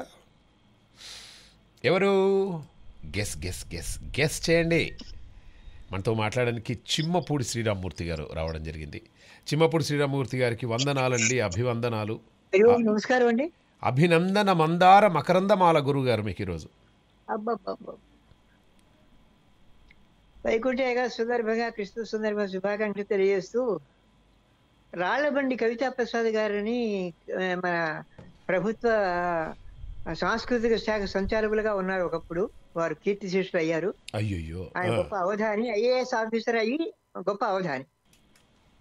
ఎవరు గెస్ గెస్ గెస్ గెస్ చేయండి మనతో మాట్లాడడానికి చిమ్మపూడి శ్రీరామ్మూర్తి గారు రావడం జరిగింది చిమ్మపూడి శ్రీరామ్మూర్తి గారికి వందనాలండి అభివందనాలు నమస్కారం అండి అభినందన మందార మకరందమాల గురువు గారు మీకు ఈరోజు వైకుంఠ సందర్భంగా కృష్ణ సందర్భ శుభాకాంక్షలు తెలియజేస్తూ రాళ్లబండి కవితా ప్రసాద్ గారిని మన ప్రభుత్వ సాంస్కృతిక శాఖ సంచాలకులుగా ఉన్నారు ఒకప్పుడు వారు కీర్తి శిష్యులు అయ్యారు అయ్యో ఆయన గొప్ప అవధాని ఐఏఎస్ ఆఫీసర్ అయ్యి గొప్ప అవధాని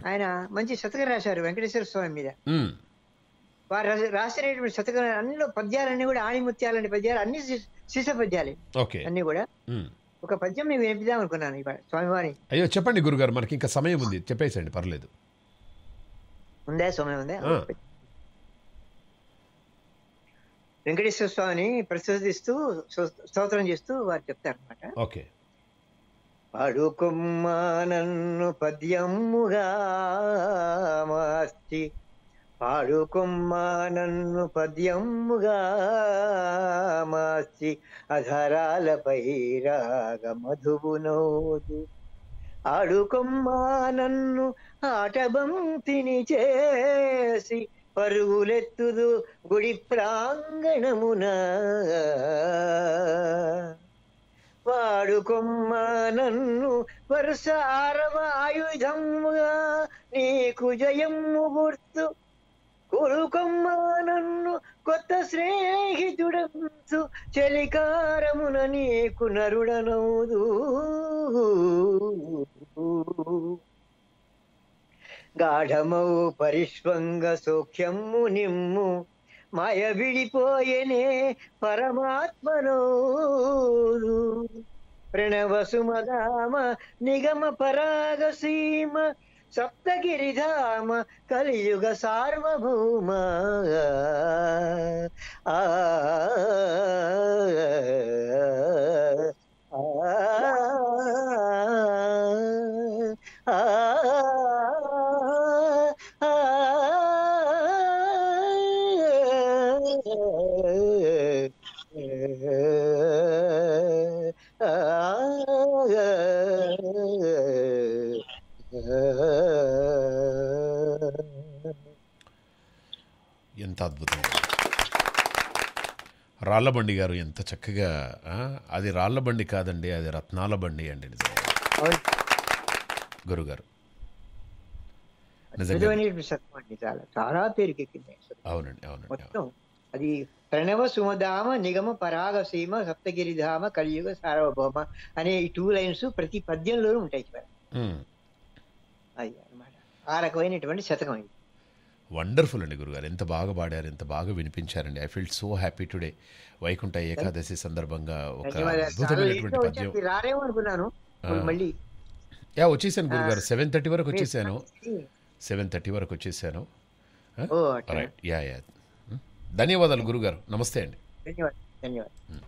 ఆయన మంచి శతకం రాశారు వెంకటేశ్వర స్వామి మీద వారు రాసినటువంటి శతకం అన్ని పద్యాలన్నీ కూడా ఆణిముత్యాలని పద్యాలు అన్ని శిశ పద్యాలు అన్ని కూడా ఒక పద్యం నేను వినిపిద్దాం అనుకున్నాను ఇవాళ స్వామివారి అయ్యో చెప్పండి గురుగారు మనకి ఇంకా సమయం ఉంది చెప్పేసండి పర్లేదు ఉందా సమయం ఉందా వెంకటేశ్వర స్వామిని ప్రశోధిస్తూ స్తోత్రం చేస్తూ వారు అనమాట ఓకే పడుకుమ్మ నన్ను పద్యముగా మాస్తి పాడుకుమ్మ నన్ను పద్యముగా మాస్తి అధరాలపై రాగ మధువునోదు ఆడుకుమ్మా నన్ను ఆటబంతిని చేసి పరుగులెత్తుదు గుడి ప్రాంగణమున వాడుకొమ్మ నన్ను వరుసారవాయుధముగా నీకు జయము గుర్తు కొడుకొమ్మ నన్ను కొత్త స్నేహితుడంచు చలికారమున నీకు నరుడనవుదు గాఢమవు పరిష్వంగ సౌఖ్యము నిమ్ము మాయ విడిపోయేనే పరమాత్మనోరు ప్రణవ సుమధామ నిగమ పరాగ సీమ సప్తగిరిధామ కలియుగ సార్వభౌమ ఆ ఎంత అద్భుతంగా రాళ్ళబండి గారు ఎంత చక్కగా అది రాళ్ళబండి కాదండి అది రత్నాల బండి అండి గురుగారు చాలా అవునండి అవునండి అది ప్రణవ సుమధామ నిగమ పరాగ సీమ సప్తగిరిధామ కలియుగ సార్వభౌమ అనే ఈ టూ లైన్స్ ప్రతి పద్యంలోనూ ఉంటాయి ఆ రకమైనటువంటి శతకం ఇది వండర్ఫుల్ అండి గురుగారు ఎంత బాగా పాడారు ఎంత బాగా వినిపించారండి I feel so happy today Vaikuntha Ekadashi సందర్భంగా ఒక అద్భుతమైనటువంటి పద్యం యా వచ్చేసాను గురుగారు సెవెన్ థర్టీ వరకు వచ్చేసాను సెవెన్ థర్టీ వరకు వచ్చేసాను రైట్ యా యా ధన్యవాదాలు గురుగారు నమస్తే అండి ధన్యవాదాలు ధన్యవాదాలు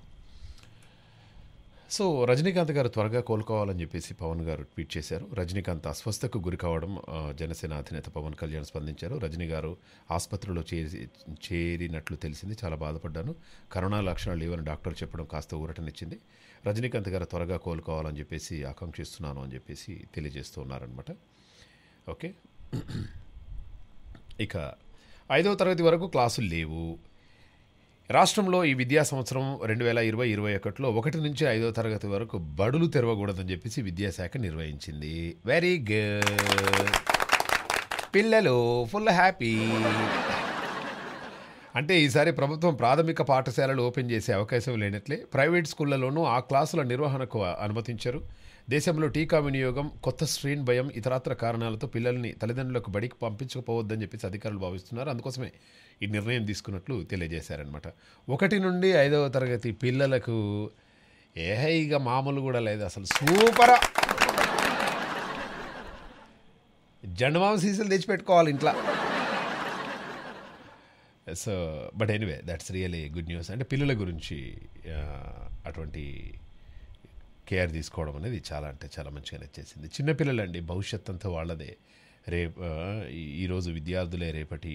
సో రజనీకాంత్ గారు త్వరగా కోలుకోవాలని చెప్పేసి పవన్ గారు ట్వీట్ చేశారు రజనీకాంత్ అస్వస్థకు గురి కావడం జనసేన అధినేత పవన్ కళ్యాణ్ స్పందించారు రజనీ గారు ఆసుపత్రిలో చేరి చేరినట్లు తెలిసింది చాలా బాధపడ్డాను కరోనా లక్షణాలు లేవని డాక్టర్ చెప్పడం కాస్త ఊరటనిచ్చింది రజనీకాంత్ గారు త్వరగా కోలుకోవాలని చెప్పేసి ఆకాంక్షిస్తున్నాను అని చెప్పేసి తెలియజేస్తూ ఉన్నారనమాట ఓకే ఇక ఐదవ తరగతి వరకు క్లాసులు లేవు రాష్ట్రంలో ఈ విద్యా సంవత్సరం రెండు వేల ఇరవై ఇరవై ఒకటిలో ఒకటి నుంచి ఐదో తరగతి వరకు బడులు తెరవకూడదని చెప్పేసి విద్యాశాఖ నిర్వహించింది వెరీ గుడ్ పిల్లలు ఫుల్ హ్యాపీ అంటే ఈసారి ప్రభుత్వం ప్రాథమిక పాఠశాలలు ఓపెన్ చేసే అవకాశం లేనట్లే ప్రైవేట్ స్కూళ్లలోనూ ఆ క్లాసుల నిర్వహణకు అనుమతించారు దేశంలో టీకా వినియోగం కొత్త స్ట్రీన్ భయం ఇతరత్ర కారణాలతో పిల్లల్ని తల్లిదండ్రులకు బడికి పంపించకపోవద్దని చెప్పేసి అధికారులు భావిస్తున్నారు అందుకోసమే ఈ నిర్ణయం తీసుకున్నట్లు తెలియజేశారనమాట ఒకటి నుండి ఐదవ తరగతి పిల్లలకు ఏహైగా మామూలు కూడా లేదు అసలు సూపర్ జండమామ సీసలు తెచ్చిపెట్టుకోవాలి ఇంట్లో so but anyway that's really good news అంటే పిల్లల గురించి అటువంటి కేర్ తీసుకోవడం అనేది చాలా అంటే చాలా మంచిగా నచ్చేసింది చిన్నపిల్లలండి భవిష్యత్ అంతా వాళ్ళదే రేపు ఈరోజు విద్యార్థులే రేపటి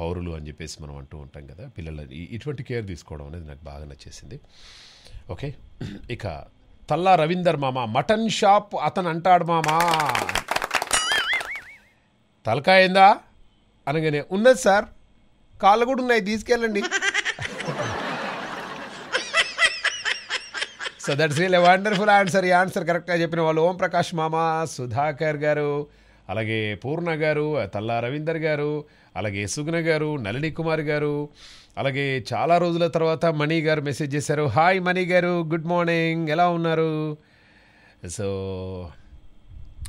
పౌరులు అని చెప్పేసి మనం అంటూ ఉంటాం కదా పిల్లల ఇటువంటి కేర్ తీసుకోవడం అనేది నాకు బాగా నచ్చేసింది ఓకే ఇక తల్లా రవీందర్ మామ మటన్ షాప్ అతను అంటాడు మామా తలకాయిందా అనగానే ఉన్నది సార్ కాళ్ళు కూడా ఉన్నాయి తీసుకెళ్ళండి so that's real wonderful answer ఈ ఆన్సర్ కరెక్ట్గా చెప్పిన వాళ్ళు ఓం ప్రకాష్ మామ సుధాకర్ గారు అలాగే పూర్ణ గారు తల్లా రవీందర్ గారు అలాగే సుగ్న గారు నళిని కుమార్ గారు అలాగే చాలా రోజుల తర్వాత మణి గారు మెసేజ్ చేశారు హాయ్ మణి గారు గుడ్ మార్నింగ్ ఎలా ఉన్నారు సో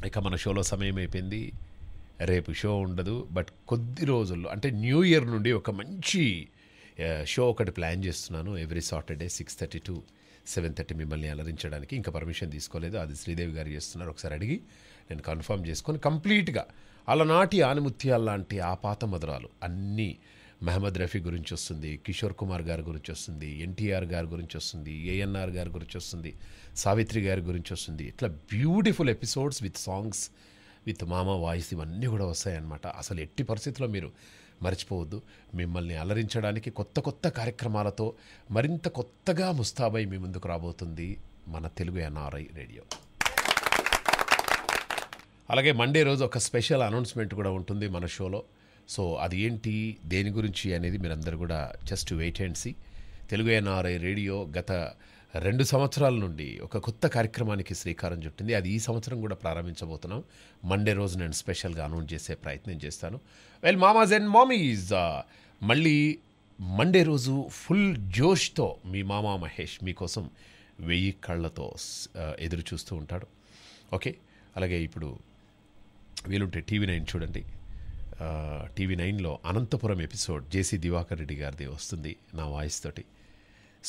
ఇక మన షోలో సమయం అయిపోయింది రేపు షో ఉండదు బట్ కొద్ది రోజుల్లో అంటే న్యూ ఇయర్ నుండి ఒక మంచి షో ఒకటి ప్లాన్ చేస్తున్నాను every Saturday six thirty to seven thirty మిమ్మల్ని అలరించడానికి ఇంకా పర్మిషన్ తీసుకోలేదు అది శ్రీదేవి గారు చేస్తున్నారు ఒకసారి అడిగి నేను కన్ఫర్మ్ చేసుకొని కంప్లీట్గా అలనాటి ఆనిముత్యాల లాంటి ఆ పాత మధురాలు అన్నీ మహమ్మద్ రఫీ గురించి వస్తుంది కిషోర్ కుమార్ గారి గురించి వస్తుంది ఎన్టీఆర్ గారి గురించి వస్తుంది ఏఎన్ఆర్ గారి గురించి వస్తుంది సావిత్రి గారి గురించి వస్తుంది ఇట్లా beautiful episodes with songs with మామ వాయిస్ ఇవన్నీ కూడా వస్తాయన్నమాట అసలు ఎట్టి పరిస్థితుల్లో మీరు మర్చిపోవద్దు మిమ్మల్ని అలరించడానికి కొత్త కొత్త కార్యక్రమాలతో మరింత కొత్తగా ముస్తాబై మీ ముందుకు రాబోతుంది మన తెలుగు ఎన్ఆర్ఐ రేడియో అలాగే మండే రోజు ఒక స్పెషల్ అనౌన్స్మెంట్ కూడా ఉంటుంది మన షోలో సో అది ఏంటి దేని గురించి అనేది మీరందరూ కూడా just wait and see Telugu NRI radio గత రెండు సంవత్సరాల నుండి ఒక కొత్త కార్యక్రమానికి శ్రీకారం చుట్టింది అది ఈ సంవత్సరం కూడా ప్రారంభించబోతున్నాం మండే రోజు నేను స్పెషల్గా అనౌన్స్ చేసే ప్రయత్నం చేస్తాను వెల్ మామాజ్ అండ్ మామీజ్ మళ్ళీ మండే రోజు ఫుల్ జోష్తో మీ మామా మహేష్ మీకోసం వెయ్యి కళ్ళతో ఎదురు చూస్తూ ఉంటాడు ఓకే అలాగే ఇప్పుడు వీలుంటే టీవీ నైన్ చూడండి టీవీ నైన్లో అనంతపురం ఎపిసోడ్ జేసీ దివాకర్ రెడ్డి గారిది వస్తుంది నా వాయిస్ తోటి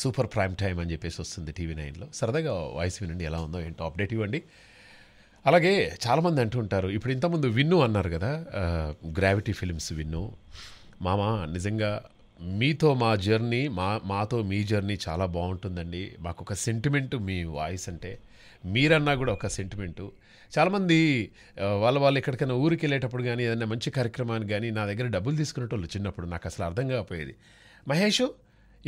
సూపర్ ప్రైమ్ టైమ్ అని చెప్పేసి వస్తుంది టీవీ నైన్లో సరదాగా వాయిస్ వినండి ఎలా ఉందో ఏంటో అప్డేట్ ఇవ్వండి అలాగే చాలామంది అంటుంటారు ఇప్పుడు ఇంతకుముందు విన్ను అన్నారు కదా గ్రావిటీ ఫిలిమ్స్ విన్ను మామ నిజంగా మీతో మా జర్నీ మా మాతో మీ జర్నీ చాలా బాగుంటుందండి మాకు ఒక సెంటిమెంటు మీ వాయిస్ అంటే మీరన్నా కూడా ఒక సెంటిమెంటు చాలామంది వాళ్ళ వాళ్ళు ఎక్కడికైనా ఊరికి వెళ్ళేటప్పుడు కానీ ఏదైనా మంచి కార్యక్రమానికి కానీ నా దగ్గర డబ్బులు తీసుకునేటోళ్ళు చిన్నప్పుడు నాకు అసలు అర్థం కాకపోయేది మహేష్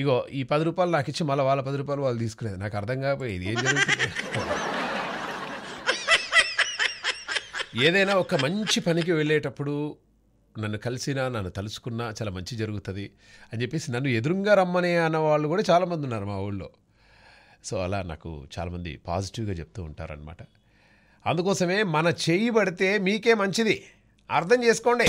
ఇగో ఈ పది రూపాయలు నాకు ఇచ్చి మళ్ళీ వాళ్ళ పది రూపాయలు వాళ్ళు తీసుకునేది నాకు అర్థం కాకపోయేది ఏం జరుగుతుంది ఏదైనా ఒక మంచి పనికి వెళ్ళేటప్పుడు నన్ను కలిసినా నన్ను తలుచుకున్నా చాలా మంచి జరుగుతుంది అని చెప్పేసి నన్ను ఎదురుగా రమ్మనే అన్న వాళ్ళు కూడా చాలామంది ఉన్నారు మా ఊళ్ళో సో అలా నాకు చాలామంది పాజిటివ్గా చెప్తూ ఉంటారనమాట అందుకోసమే మన చెయ్యి పడితే మీకే మంచిది అర్థం చేసుకోండి